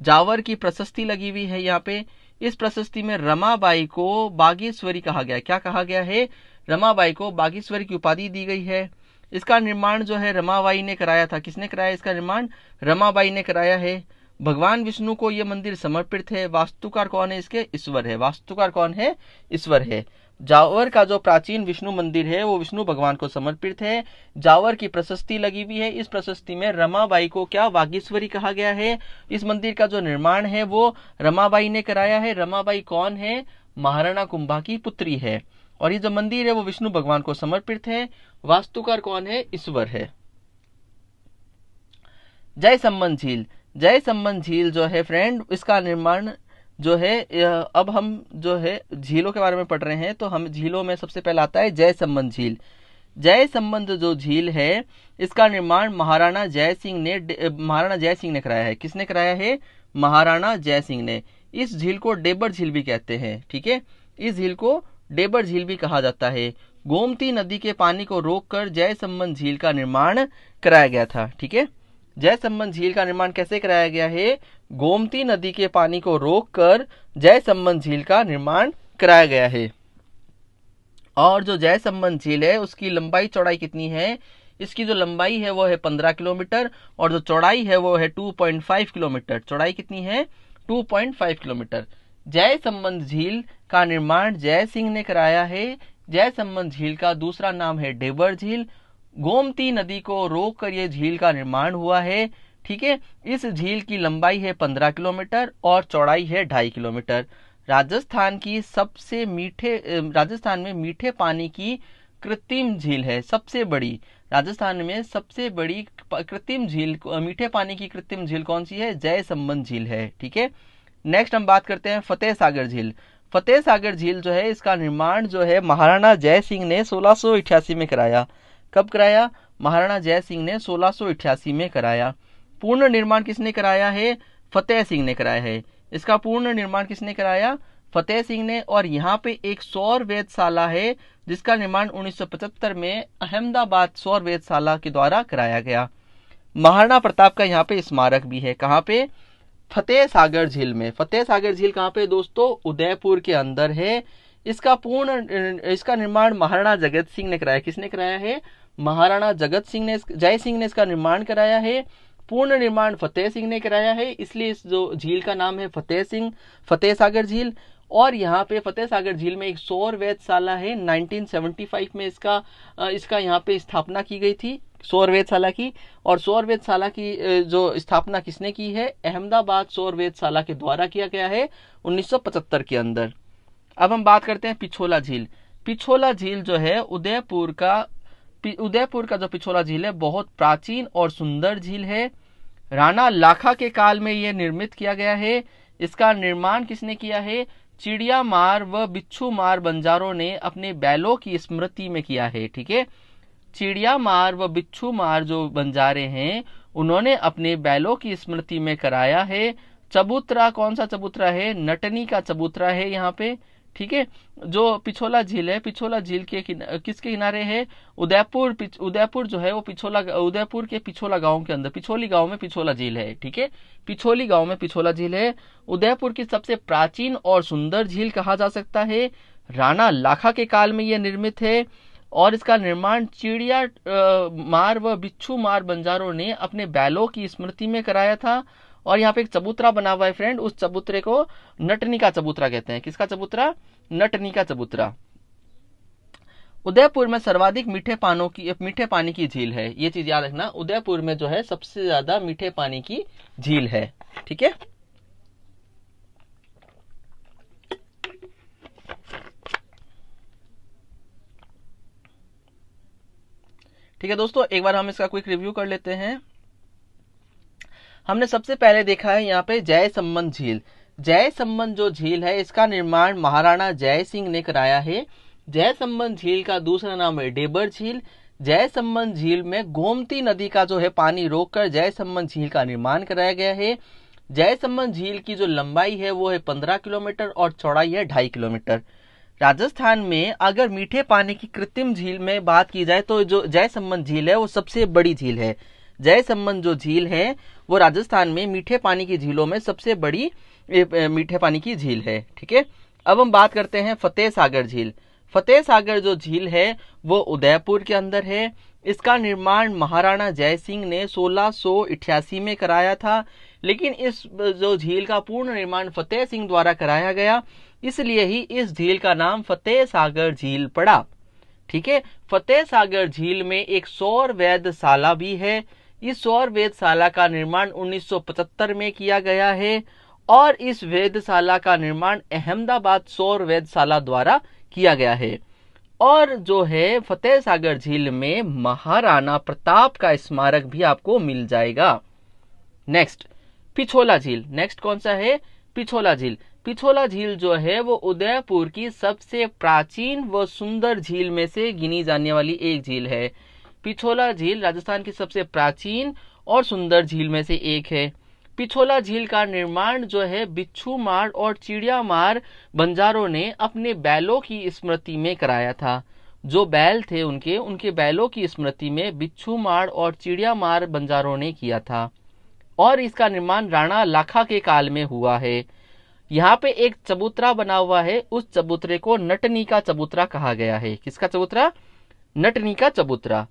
जावर की प्रशस्ति लगी हुई है यहाँ पे इस प्रशस्ति में रमाबाई को बागेश्वरी कहा गया क्या कहा गया है रमाबाई को बागेश्वरी की उपाधि दी गई है इसका निर्माण जो है रमाबाई ने कराया था किसने कराया इसका निर्माण रमाबाई ने कराया है भगवान विष्णु को यह मंदिर समर्पित है वास्तुकार कौन है इसके ईश्वर है वास्तुकार कौन है ईश्वर है जावर का जो प्राचीन विष्णु मंदिर है वो विष्णु भगवान को समर्पित है जावर की प्रशस्ति लगी हुई है इस प्रशस्ति में रमाबाई को क्या वागीश्वरी कहा गया है इस मंदिर का जो निर्माण है वो रमाबाई ने कराया है रमाबाई कौन है महाराणा कुंभा की पुत्री है और ये जो मंदिर है वो विष्णु भगवान को समर्पित है वास्तुकार कौन है ईश्वर है जय संबंध झील जय संबंध झील जो है फ्रेंड इसका निर्माण जो है अब हम जो है झीलों के बारे में पढ़ रहे हैं तो हम झीलों में सबसे पहला आता है जय संबंध झील जय संबंध जो झील है इसका निर्माण महाराणा जय सिंह ने महाराणा जय सिंह ने कराया है किसने कराया है महाराणा जय सिंह ने इस झील को डेबर झील भी कहते हैं ठीक है इस झील को डेबर झील भी कहा जाता है गोमती नदी के पानी को रोककर जय संबंध झील का निर्माण कराया गया था ठीक है जय संबंध झील का निर्माण कैसे कराया गया है गोमती नदी के पानी को रोककर संबंध झील का निर्माण कराया गया है और जो जय संबंध झील है उसकी लंबाई चौड़ाई कितनी है इसकी जो लंबाई है वो है पंद्रह किलोमीटर और जो चौड़ाई है वो है टू पॉइंट फाइव किलोमीटर चौड़ाई कितनी है टू पॉइंट फाइव किलोमीटर जय संबंध झील का निर्माण जय सिंह ने कराया है जय संबंध झील का दूसरा नाम है डेवर झील गोमती नदी को रोक कर ये झील का निर्माण हुआ है ठीक है इस झील की लंबाई है पंद्रह किलोमीटर और चौड़ाई है ढाई किलोमीटर राजस्थान की सबसे मीठे राजस्थान में मीठे पानी की कृत्रिम झील है सबसे बड़ी राजस्थान में सबसे बड़ी कृत्रिम झील मीठे पानी की कृत्रिम झील कौन सी है जय संबंध झील है ठीक है नेक्स्ट हम बात करते हैं फतेह सागर झील फतेह सागर झील जो है इसका निर्माण जो है महाराणा जय सिंह ने सोलह में कराया कब कराया महाराणा जय सिंह ने सोलह में कराया पूर्ण निर्माण किसने कराया है फतेह सिंह ने कराया है इसका पूर्ण निर्माण किसने कराया फतेह सिंह ने और यहाँ पे एक सौर वेदशाला है जिसका निर्माण 1975 में अहमदाबाद सौर वेदशाला के द्वारा कराया गया महाराणा प्रताप का यहाँ पे स्मारक भी है कहाँ पे फतेह सागर झील में फतेह सागर झील कहाँ पे दोस्तों उदयपुर के अंदर है इसका पूर्ण इसका निर्माण महाराणा जगत सिंह ने कराया किसने कराया है महाराणा जगत सिंह ने जय सिंह ने इसका निर्माण कराया है पूर्ण निर्माण फतेह सिंह ने कराया है इसलिए इस जो झील का नाम है फतेह सिंह फतेह सागर झील और यहाँ पे फतेह सागर झील में एक सौर वेधशाला है 1975 में इसका इसका यहाँ पे स्थापना की गई थी सौर वेधशाला की और सौर वेधशाला की जो स्थापना किसने की है अहमदाबाद सौर वेधशाला के द्वारा किया गया है उन्नीस के अंदर अब हम बात करते हैं पिछोला झील पिछोला झील जो है उदयपुर का उदयपुर का जो पिछोला झील है बहुत प्राचीन और सुंदर झील है राणा लाखा के काल में यह निर्मित किया गया है इसका निर्माण किसने किया है चिड़िया मार व बिच्छू मार बंजारों ने अपने बैलों की स्मृति में किया है ठीक है चिड़िया मार व बिच्छू मार जो बंजारे हैं उन्होंने अपने बैलों की स्मृति में कराया है चबूतरा कौन सा चबूतरा है नटनी का चबूतरा है यहाँ पे ठीक है जो पिछोला झील है पिछोला झील के किसके किनारे है उदयपुर उदयपुर जो है वो पिछोला उदयपुर के पिछोला गांव के अंदर पिछोली गांव में पिछोला झील है ठीक है पिछोली गांव में पिछोला झील है उदयपुर की सबसे प्राचीन और सुंदर झील कहा जा सकता है राणा लाखा के काल में यह निर्मित है और इसका निर्माण चिड़िया मार व बिच्छू मार बंजारों ने अपने बैलों की स्मृति में कराया था और यहाँ पे एक चबूतरा बना हुआ है फ्रेंड उस चबूतरे को नटनी का चबूतरा कहते हैं किसका चबूतरा नटनी का चबूतरा उदयपुर में सर्वाधिक मीठे पानों की मीठे पानी की झील है ये चीज याद रखना उदयपुर में जो है सबसे ज्यादा मीठे पानी की झील है ठीक है ठीक है दोस्तों एक बार हम इसका क्विक रिव्यू कर लेते हैं हमने सबसे पहले देखा है यहाँ पे जय संबंध झील जय संबंध जो झील है इसका निर्माण महाराणा जय सिंह ने कराया है जय संबंध झील का दूसरा नाम है डेबर झील जय संबंध झील में गोमती नदी का जो है पानी रोककर जय संबंध झील का निर्माण कराया गया है जय संबंध झील की जो लंबाई है वो है पंद्रह किलोमीटर और चौड़ाई है ढाई किलोमीटर राजस्थान में अगर मीठे पानी की कृत्रिम झील में बात की जाए तो जो जय संबंध झील है वो सबसे बड़ी झील है जयसम्बन जो झील है वो राजस्थान में मीठे पानी की झीलों में सबसे बड़ी मीठे पानी की झील है ठीक है अब हम बात करते हैं फतेह सागर झील फतेह सागर जो झील है वो उदयपुर के अंदर है इसका निर्माण महाराणा जय सिंह ने 1688 में कराया था लेकिन इस जो झील का पूर्ण निर्माण फतेह सिंह द्वारा कराया गया इसलिए ही इस झील का नाम फतेह सागर झील पड़ा ठीक है फतेह सागर झील में एक सौर वैध भी है इस सौर वेदशाला का निर्माण 1975 में किया गया है और इस वेदशाला का निर्माण अहमदाबाद सौर वेदशाला द्वारा किया गया है और जो है फतेह सागर झील में महाराणा प्रताप का स्मारक भी आपको मिल जाएगा नेक्स्ट पिछोला झील नेक्स्ट कौन सा है पिछोला झील पिछोला झील जो है वो उदयपुर की सबसे प्राचीन व सुंदर झील में से गिनी जाने वाली एक झील है पिछोला झील राजस्थान की सबसे प्राचीन और सुंदर झील में से एक है पिछोला झील का निर्माण जो है बिच्छू मार और चिड़िया मार बंजारों ने अपने बैलों की स्मृति में कराया था जो बैल थे उनके उनके बैलों की स्मृति में बिच्छू मार और चिड़िया मार बंजारों ने किया था और इसका निर्माण राणा लाखा के काल में हुआ है यहाँ पे एक चबूतरा बना हुआ है उस चबूतरे को नटनी का चबूतरा कहा गया है किसका चबूतरा नटनी का चबूतरा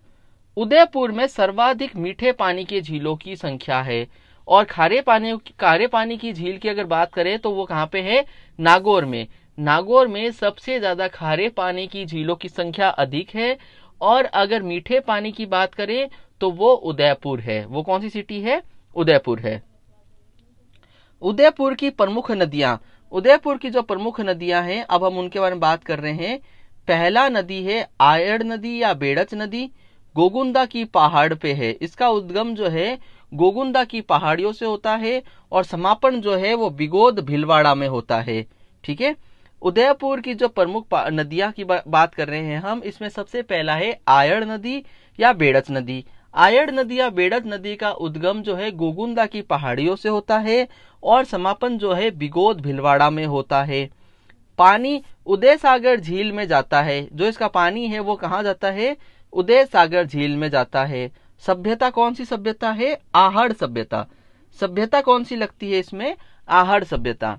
उदयपुर में सर्वाधिक मीठे पानी की झीलों की संख्या है और खारे पानी खारे पानी की झील की अगर बात करें तो वो कहाँ पे है नागौर में नागौर में सबसे ज्यादा खारे पानी की झीलों की संख्या अधिक है और अगर मीठे पानी की बात करें तो वो उदयपुर है वो कौन सी सिटी है उदयपुर है उदयपुर की प्रमुख नदियां उदयपुर की जो प्रमुख नदियां हैं अब हम उनके बारे में बात कर रहे हैं पहला नदी है आयड़ नदी या बेड़च नदी गोगुंदा की पहाड़ पे है इसका उद्गम जो है गोगुंदा की पहाड़ियों से होता है और समापन जो है वो बिगोद भिलवाड़ा में होता है ठीक है उदयपुर की जो प्रमुख नदियां की बा, बात कर रहे हैं हम इसमें सबसे पहला है आयड़ नदी या बेड़च नदी आयड़ नदी या बेड़च नदी का उद्गम जो है गोगुंदा की पहाड़ियों से होता है और समापन जो है बिगोद भिलवाड़ा में होता है पानी उदय सागर झील में जाता है जो इसका पानी है वो कहाँ जाता है उदय सागर झील में जाता है सभ्यता कौन सी सभ्यता है आहड़ सभ्यता सभ्यता कौन सी लगती है इसमें आहड़ सभ्यता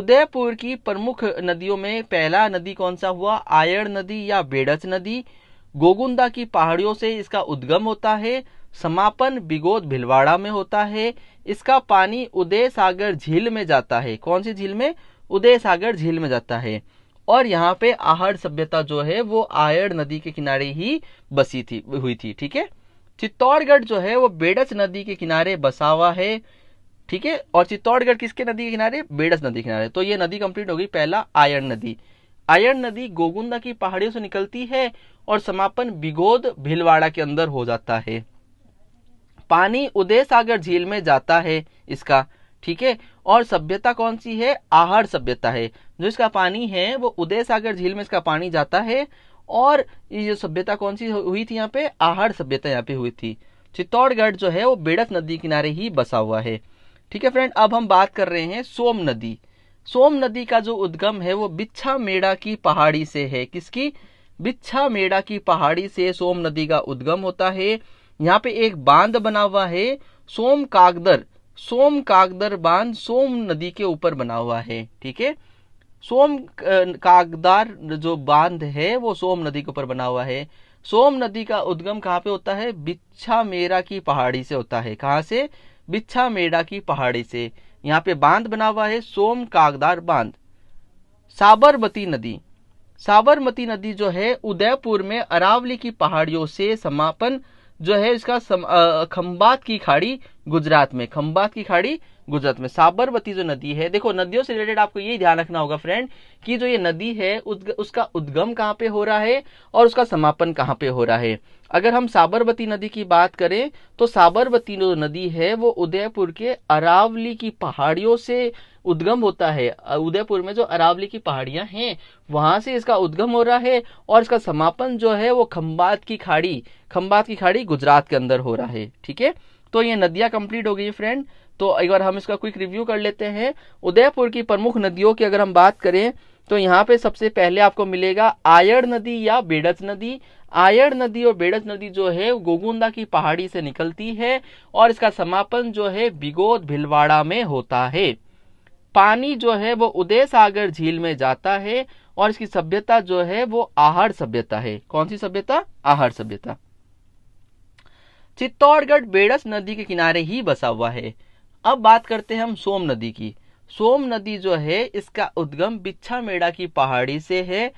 उदयपुर की प्रमुख नदियों में पहला नदी कौन सा हुआ आयर नदी या बेड़च नदी गोगुंदा की पहाड़ियों से इसका उद्गम होता है समापन बिगोद भिलवाड़ा में होता है इसका पानी उदय सागर झील में जाता है कौन सी झील में उदय सागर झील में जाता है और यहाँ पे आहड़ सभ्यता जो है वो आयड़ नदी के किनारे ही बसी थी हुई थी ठीक है चित्तौड़गढ़ जो है वो बेड़स नदी के किनारे बसा हुआ है ठीक है और चित्तौड़गढ़ किसके नदी के किनारे बेड़स नदी के किनारे तो ये नदी कंप्लीट होगी पहला आयड़ नदी आयड़ नदी गोगुंदा की पहाड़ियों से निकलती है और समापन बिगोद भीलवाड़ा के अंदर हो जाता है पानी उदय सागर झील में जाता है इसका ठीक है और सभ्यता कौन सी है आहार सभ्यता है जो इसका पानी है वो उदय सागर झील में इसका पानी जाता है और ये जो सभ्यता कौन सी हुई थी यहाँ पे आहार सभ्यता यहाँ पे हुई थी चित्तौड़गढ़ जो है वो बेड़क नदी किनारे ही बसा हुआ है ठीक है फ्रेंड अब हम बात कर रहे हैं सोम नदी सोम नदी का जो उद्गम है वो बिच्छा मेड़ा की पहाड़ी से है किसकी बिच्छा मेड़ा की पहाड़ी से सोम नदी का उद्गम होता है यहाँ पे एक बांध बना हुआ है सोम कागदर सोम कागदर बांध सोम नदी के ऊपर बना हुआ है ठीक है सोम कागदार जो बांध है वो सोम नदी के ऊपर बना हुआ है सोम नदी का उद्गम कहाँ पे होता है बिच्छा मेरा की पहाड़ी से होता है कहाँ से बिच्छा मेरा की पहाड़ी से यहाँ पे बांध बना हुआ है सोम कागदार बांध साबरमती नदी साबरमती नदी जो है उदयपुर में अरावली की पहाड़ियों से समापन जो है इसका सम, खंबात की खाड़ी गुजरात में खंबात की खाड़ी गुजरात में साबरमती जो नदी है देखो नदियों से रिलेटेड आपको यही ध्यान रखना होगा फ्रेंड कि जो ये नदी है उसका उद्गम कहाँ पे हो रहा है और उसका समापन कहाँ पे हो रहा है अगर हम साबरमती नदी की बात करें तो साबरमती जो नदी है वो उदयपुर के अरावली की पहाड़ियों से उद्गम होता है उदयपुर में जो अरावली की पहाड़ियां हैं वहां से इसका उद्गम हो रहा है और इसका समापन जो है वो खम्बात की खाड़ी खम्बात की खाड़ी गुजरात के अंदर हो रहा है ठीक है तो ये नदियां कंप्लीट हो गई फ्रेंड तो एक बार हम इसका क्विक रिव्यू कर लेते हैं उदयपुर की प्रमुख नदियों की अगर हम बात करें तो यहाँ पे सबसे पहले आपको मिलेगा आयर नदी या बेड़च नदी आयर नदी और बेड़च नदी जो है गोगुंदा की पहाड़ी से निकलती है और इसका समापन जो है बिगोद भिलवाड़ा में होता है पानी जो है वो उदय सागर झील में जाता है और इसकी सभ्यता जो है वो आहार सभ्यता है कौन सी सभ्यता आहार सभ्यता चित्तौड़गढ़ बेड़स नदी के किनारे ही बसा हुआ है अब बात करते हैं हम सोम नदी की सोम नदी जो है इसका उद्गम बिच्छा मेड़ा की पहाड़ी से है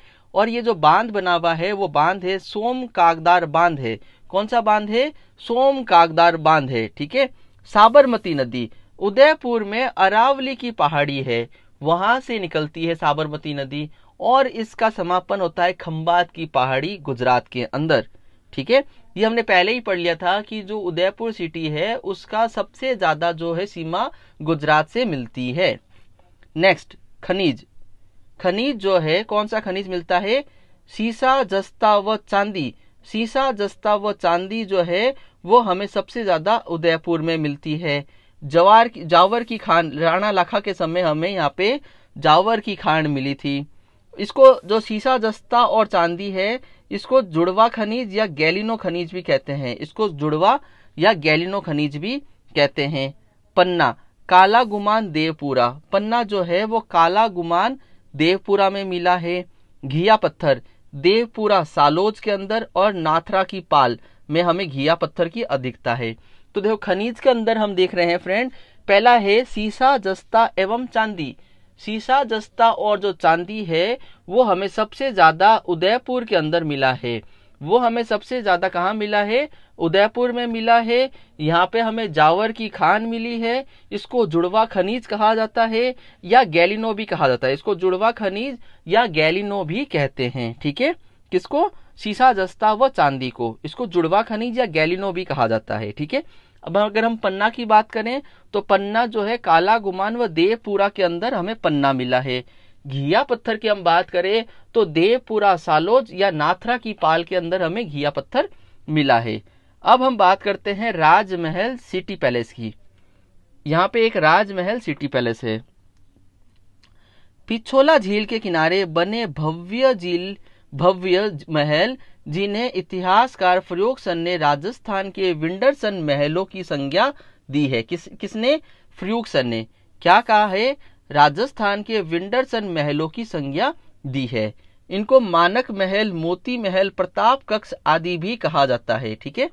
और ये जो बांध बना हुआ है वो बांध है सोम कागदार बांध है कौन सा बांध है सोम कागदार बांध है ठीक है साबरमती नदी उदयपुर में अरावली की पहाड़ी है वहां से निकलती है साबरमती नदी और इसका समापन होता है खम्बात की पहाड़ी गुजरात के अंदर ठीक है ये हमने पहले ही पढ़ लिया था कि जो उदयपुर सिटी है उसका सबसे ज़्यादा जो है सीमा गुजरात से मिलती है नेक्स्ट खनिज खनिज जो है कौन सा खनिज मिलता है सीसा जस्ता व चांदी सीसा जस्ता व चांदी जो है वो हमें सबसे ज़्यादा उदयपुर में मिलती है जवार की जावर की खान राणा लाखा के समय हमें यहाँ पे जावर की खान मिली थी इसको जो शीशा जस्ता और चांदी है इसको जुड़वा खनिज या गैलिनो खनिज भी कहते हैं इसको जुड़वा या गैलिनो खनिज भी कहते हैं पन्ना काला गुमान देवपुरा पन्ना जो है वो काला गुमान देवपुरा में मिला है घिया पत्थर देवपुरा सालोज के अंदर और नाथरा की पाल में हमें घिया पत्थर की अधिकता है तो देखो खनिज के अंदर हम देख रहे हैं फ्रेंड पहला है सीसा जस्ता एवं चांदी सीसा जस्ता और जो चांदी है वो हमें सबसे ज़्यादा उदयपुर के अंदर मिला है वो हमें सबसे ज़्यादा कहाँ मिला है उदयपुर में मिला है यहाँ पे हमें जावर की खान मिली है इसको जुड़वा खनिज कहा जाता है या गैलिनो भी कहा जाता है इसको जुड़वा खनिज या गैलिनो भी कहते हैं ठीक है किसको सीसा जस्ता व चांदी को इसको जुड़वा खनिज या गैलिनो भी कहा जाता है ठीक है अब अगर हम पन्ना की बात करें तो पन्ना जो है काला गुमान व देवपुरा के अंदर हमें पन्ना मिला है घिया पत्थर की हम बात करें तो देवपुरा सालोज या नाथरा की पाल के अंदर हमें घिया पत्थर मिला है अब हम बात करते हैं राजमहल सिटी पैलेस की यहाँ पे एक राजमहल सिटी पैलेस है पिछोला झील के किनारे बने भव्य झील भव्य महल जिन्हें इतिहासकार फ्र्यूकसन ने राजस्थान के विंडरसन महलों की संज्ञा दी है किस किसने सन ने क्या कहा है राजस्थान के विंडरसन महलों की संज्ञा दी है इनको मानक महल मोती महल प्रताप कक्ष आदि भी कहा जाता है ठीक है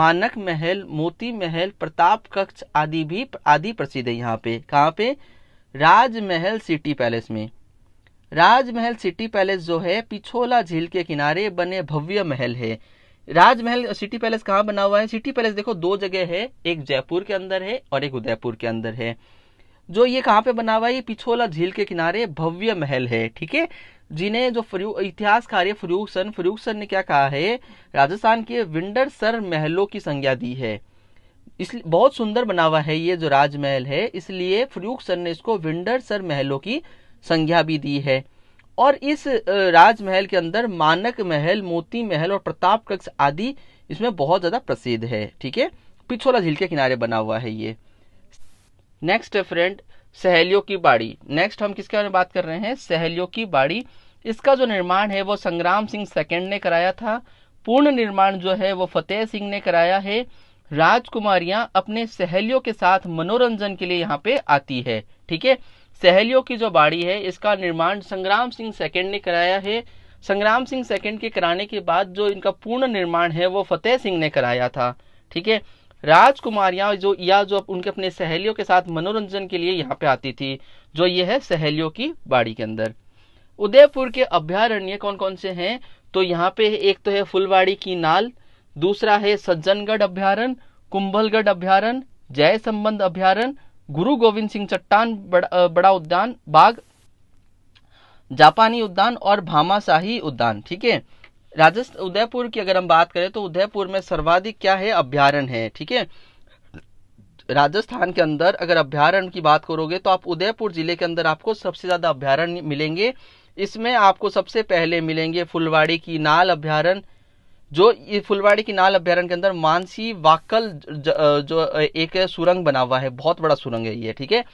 मानक महल मोती महल प्रताप कक्ष आदि भी आदि प्रसिद्ध है यहाँ पे कहाँ पे राजमहल सिटी पैलेस में राजमहल सिटी पैलेस जो है पिछोला झील के किनारे बने भव्य महल है राजमहल सिटी पैलेस कहाँ बना हुआ है सिटी पैलेस देखो दो जगह है एक जयपुर के अंदर है और एक उदयपुर के अंदर है जो ये कहाँ पे बना हुआ है ये पिछोला झील के किनारे भव्य महल है ठीक है जिन्हें जो इतिहासकार है फ्रूक सन फ्रूक सन ने क्या कहा है राजस्थान के विंडर सर महलों की संज्ञा दी है इसलिए बहुत सुंदर बना हुआ है ये जो राजमहल है इसलिए फ्रूक सन ने इसको विंडर सर महलों की संज्ञा भी दी है और इस राजमहल के अंदर मानक महल मोती महल और प्रताप कक्ष आदि इसमें बहुत ज़्यादा प्रसिद्ध है ठीक है पिछोला झील के किनारे बना हुआ है ये नेक्स्ट फ्रेंड सहेलियों की बाड़ी नेक्स्ट हम किसके बारे में बात कर रहे हैं सहेलियों की बाड़ी इसका जो निर्माण है वो संग्राम सिंह सेकेंड ने कराया था पूर्ण निर्माण जो है वो फतेह सिंह ने कराया है राजकुमारियां अपने सहेलियों के साथ मनोरंजन के लिए यहाँ पे आती है ठीक है सहेलियों की जो बाड़ी है इसका निर्माण संग्राम सिंह सेकंड ने कराया है संग्राम सिंह सेकंड के कराने के बाद जो इनका पूर्ण निर्माण है वो फतेह सिंह ने कराया था ठीक है राजकुमारियां जो या जो उनके अपने सहेलियों के साथ मनोरंजन के लिए यहाँ पे आती थी जो ये है सहेलियों की बाड़ी के अंदर उदयपुर के अभ्यारण्य कौन कौन से हैं तो यहाँ पे एक तो है फुलवाड़ी की नाल दूसरा है सज्जनगढ़ अभ्यारण कुंभलगढ़ अभ्यारण जय संबंध अभ्यारण्य गुरु गोविंद सिंह चट्टान बड़ा, बड़ा उद्यान बाग जापानी उद्यान और भामाशाही उद्यान ठीक है राजस्थान उदयपुर की अगर हम बात करें तो उदयपुर में सर्वाधिक क्या है अभ्यारण है ठीक है राजस्थान के अंदर अगर अभ्यारण की बात करोगे तो आप उदयपुर जिले के अंदर आपको सबसे ज्यादा अभ्यारण मिलेंगे इसमें आपको सबसे पहले मिलेंगे फुलवाड़ी की नाल अभ्यारण जो ये फुलवाड़ी की नाल अभ्यारण के अंदर मानसी वाकल जो एक सुरंग बना हुआ है बहुत बड़ा सुरंग है ये ठीक है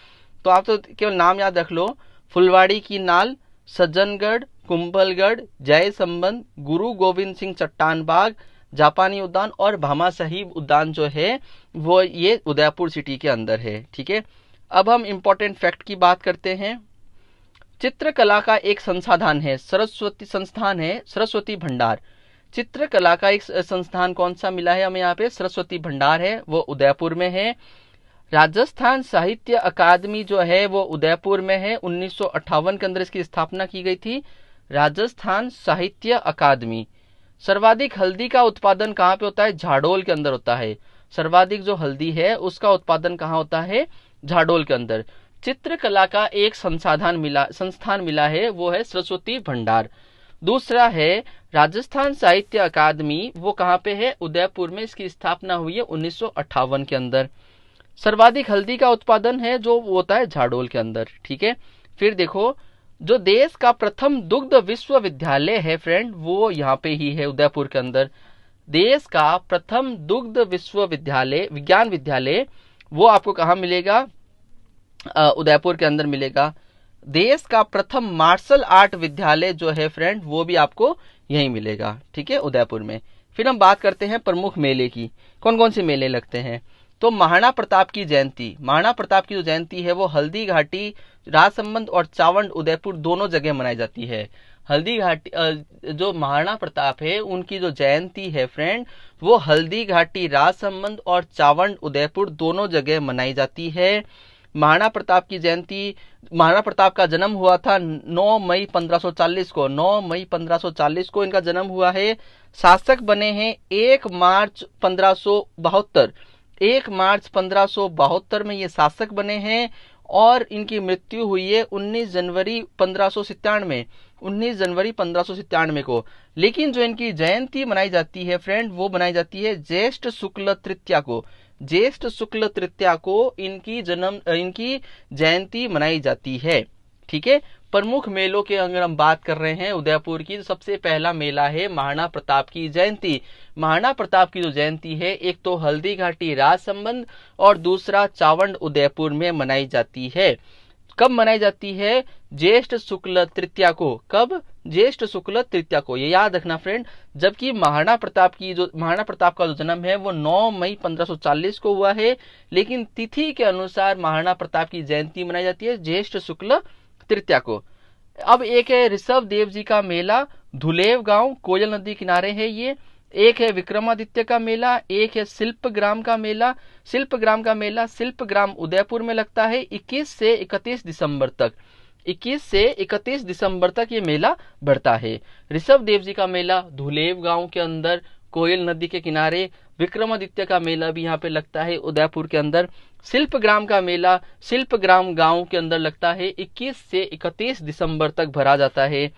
तो आप तो केवल नाम याद रख लो फुलवाड़ी की नाल सज्जनगढ़ कुंभलगढ़ जय संबंध गुरु गोविंद सिंह चट्टान बाग जापानी उद्यान और भामा साहिब उद्यान जो है वो ये उदयपुर सिटी के अंदर है ठीक है अब हम इम्पोर्टेंट फैक्ट की बात करते हैं चित्रकला का एक संसाधन है सरस्वती संस्थान है सरस्वती भंडार चित्रकला का एक संस्थान कौन सा मिला है हमें यहाँ पे सरस्वती भंडार है वो उदयपुर में है राजस्थान साहित्य अकादमी जो है वो उदयपुर में है उन्नीस के अंदर इसकी स्थापना की गई थी राजस्थान साहित्य अकादमी सर्वाधिक हल्दी का उत्पादन कहाँ पे होता है झाडोल के अंदर होता है सर्वाधिक जो हल्दी है उसका उत्पादन कहाँ होता है झाडोल के अंदर चित्रकला का एक संसाधन मिला संस्थान मिला है वो है सरस्वती भंडार दूसरा है राजस्थान साहित्य अकादमी वो कहाँ पे है उदयपुर में इसकी स्थापना हुई है उन्नीस के अंदर सर्वाधिक हल्दी का उत्पादन है जो होता है झाड़ोल के अंदर ठीक है फिर देखो जो देश का प्रथम दुग्ध विश्वविद्यालय है फ्रेंड वो यहाँ पे ही है उदयपुर के अंदर देश का प्रथम दुग्ध विश्वविद्यालय विज्ञान विद्यालय वो आपको कहा मिलेगा उदयपुर के अंदर मिलेगा देश का प्रथम मार्शल आर्ट विद्यालय जो है फ्रेंड वो भी आपको यही मिलेगा ठीक है उदयपुर में फिर हम बात करते हैं प्रमुख मेले की कौन कौन से मेले लगते हैं तो महाराणा प्रताप की जयंती महाराणा प्रताप की जो जयंती है वो हल्दी घाटी राजसंबंध और चावंड उदयपुर दोनों जगह मनाई जाती है हल्दी घाटी जो महाराणा प्रताप है उनकी जो जयंती है फ्रेंड वो हल्दी घाटी राजसंबंध और चावंड उदयपुर दोनों जगह मनाई जाती है महाराणा प्रताप की जयंती महाराणा प्रताप का जन्म हुआ था 9 मई 1540 को 9 मई 1540 को इनका जन्म हुआ है शासक बने हैं 1 मार्च पंद्रह एक मार्च पंद्रह में ये शासक बने हैं और इनकी मृत्यु हुई है उन्नीस जनवरी पंद्रह में 19 जनवरी पंद्रह को लेकिन जो इनकी जयंती मनाई जाती है फ्रेंड वो मनाई जाती है ज्येष्ठ शुक्ल तृतीया को ज्येष्ठ शुक्ल तृतीया को इनकी जन्म इनकी जयंती मनाई जाती है ठीक है प्रमुख मेलों के अगर हम बात कर रहे हैं उदयपुर की तो सबसे पहला मेला है महाराणा प्रताप की जयंती महाराणा प्रताप की जो जयंती है एक तो हल्दी घाटी राज संबंध और दूसरा चावंड उदयपुर में मनाई जाती है कब मनाई जाती है ज्येष्ठ शुक्ल तृतीया को कब ज्येष्ठ शुक्ल तृतीया को ये याद रखना फ्रेंड जबकि महाराणा प्रताप की जो महाराणा प्रताप का जो जन्म है वो 9 मई 1540 को हुआ है लेकिन तिथि के अनुसार महाराणा प्रताप की जयंती मनाई जाती है ज्येष्ठ शुक्ल तृतीया को अब एक है ऋषभ देव जी का मेला धुलेव गांव कोयल नदी किनारे है ये एक है विक्रमादित्य का मेला एक है शिल्प ग्राम का मेला शिल्प ग्राम का मेला शिल्प ग्राम उदयपुर में लगता है 21 से 31 दिसंबर तक 21 से 31 दिसंबर तक ये मेला बढ़ता है ऋषभ देव जी का मेला धुलेव गांव के अंदर कोयल नदी के किनारे विक्रमादित्य का मेला भी यहाँ पे लगता है उदयपुर के अंदर शिल्प ग्राम का मेला शिल्प ग्राम गाँव के अंदर लगता है इक्कीस से इकतीस दिसंबर तक भरा जाता है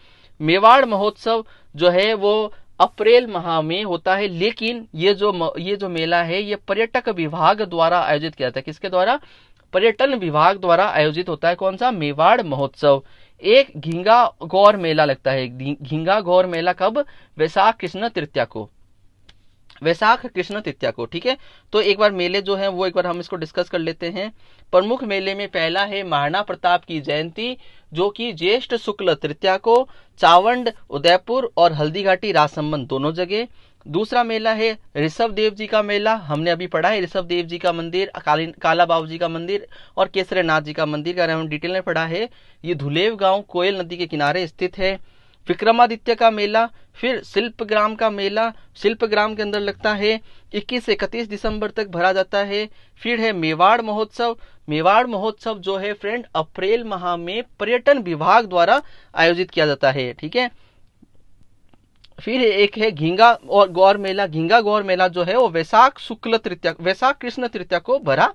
मेवाड़ महोत्सव जो है वो अप्रैल माह में होता है लेकिन ये जो ये जो मेला है ये पर्यटक विभाग द्वारा आयोजित किया जाता है किसके द्वारा पर्यटन विभाग द्वारा आयोजित होता है कौन सा मेवाड़ महोत्सव एक घिंगा गौर मेला लगता है घिंगा गौर मेला कब वैशाख कृष्ण तृतीया को वैशाख कृष्ण तृतीया को ठीक है तो एक बार मेले जो है वो एक बार हम इसको डिस्कस कर लेते हैं प्रमुख मेले में पहला है महाराणा प्रताप की जयंती जो कि ज्येष्ठ शुक्ल तृतीया को चावंड उदयपुर और हल्दीघाटी राजसम्बंध दोनों जगह दूसरा मेला है ऋषभ देव जी का मेला हमने अभी पढ़ा है ऋषभ देव जी का मंदिर काला बाबू जी का मंदिर और केसरनाथ जी का मंदिर का हमने डिटेल में पढ़ा है ये धुलेव गांव कोयल नदी के किनारे स्थित है विक्रमादित्य का मेला फिर शिल्प ग्राम का मेला शिल्प ग्राम के अंदर लगता है 21 से इकतीस दिसंबर तक भरा जाता है फिर है मेवाड़ महोत्सव मेवाड़ महोत्सव जो है फ्रेंड अप्रैल माह में पर्यटन विभाग द्वारा आयोजित किया जाता है ठीक है फिर एक है घींगा और गौर मेला घींगा गौर मेला जो है वो वैशाख शुक्ल तृतीय वैशाख कृष्ण तृतीय को भरा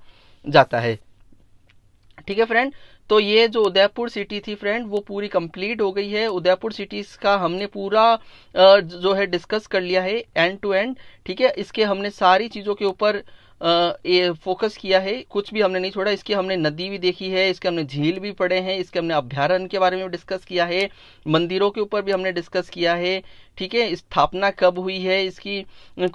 जाता है ठीक है फ्रेंड तो ये जो उदयपुर सिटी थी फ्रेंड वो पूरी कंप्लीट हो गई है उदयपुर सिटी का हमने पूरा जो है डिस्कस कर लिया है एंड टू एंड ठीक है इसके हमने सारी चीज़ों के ऊपर फोकस किया है कुछ भी हमने नहीं छोड़ा इसके हमने नदी भी देखी है इसके हमने झील भी पड़े हैं इसके हमने अभ्यारण के बारे में डिस्कस किया है मंदिरों के ऊपर भी हमने डिस्कस किया है ठीक है स्थापना कब हुई है इसकी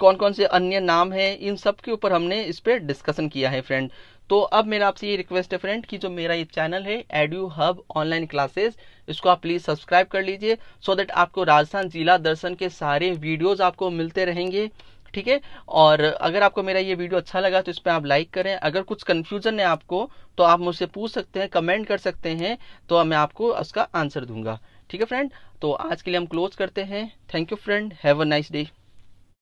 कौन कौन से अन्य नाम है इन सब के ऊपर हमने इस पर डिस्कशन किया है फ्रेंड तो अब मेरा आपसे ये रिक्वेस्ट है फ्रेंड कि जो मेरा ये चैनल है एड्यू हब ऑनलाइन क्लासेस इसको आप प्लीज सब्सक्राइब कर लीजिए सो देट आपको राजस्थान जिला दर्शन के सारे वीडियोज आपको मिलते रहेंगे ठीक है और अगर आपको मेरा ये वीडियो अच्छा लगा तो इस पर आप लाइक करें अगर कुछ कन्फ्यूजन है आपको तो आप मुझसे पूछ सकते हैं कमेंट कर सकते हैं तो मैं आपको उसका आंसर दूंगा ठीक है फ्रेंड तो आज के लिए हम क्लोज करते हैं thank you friend have a nice day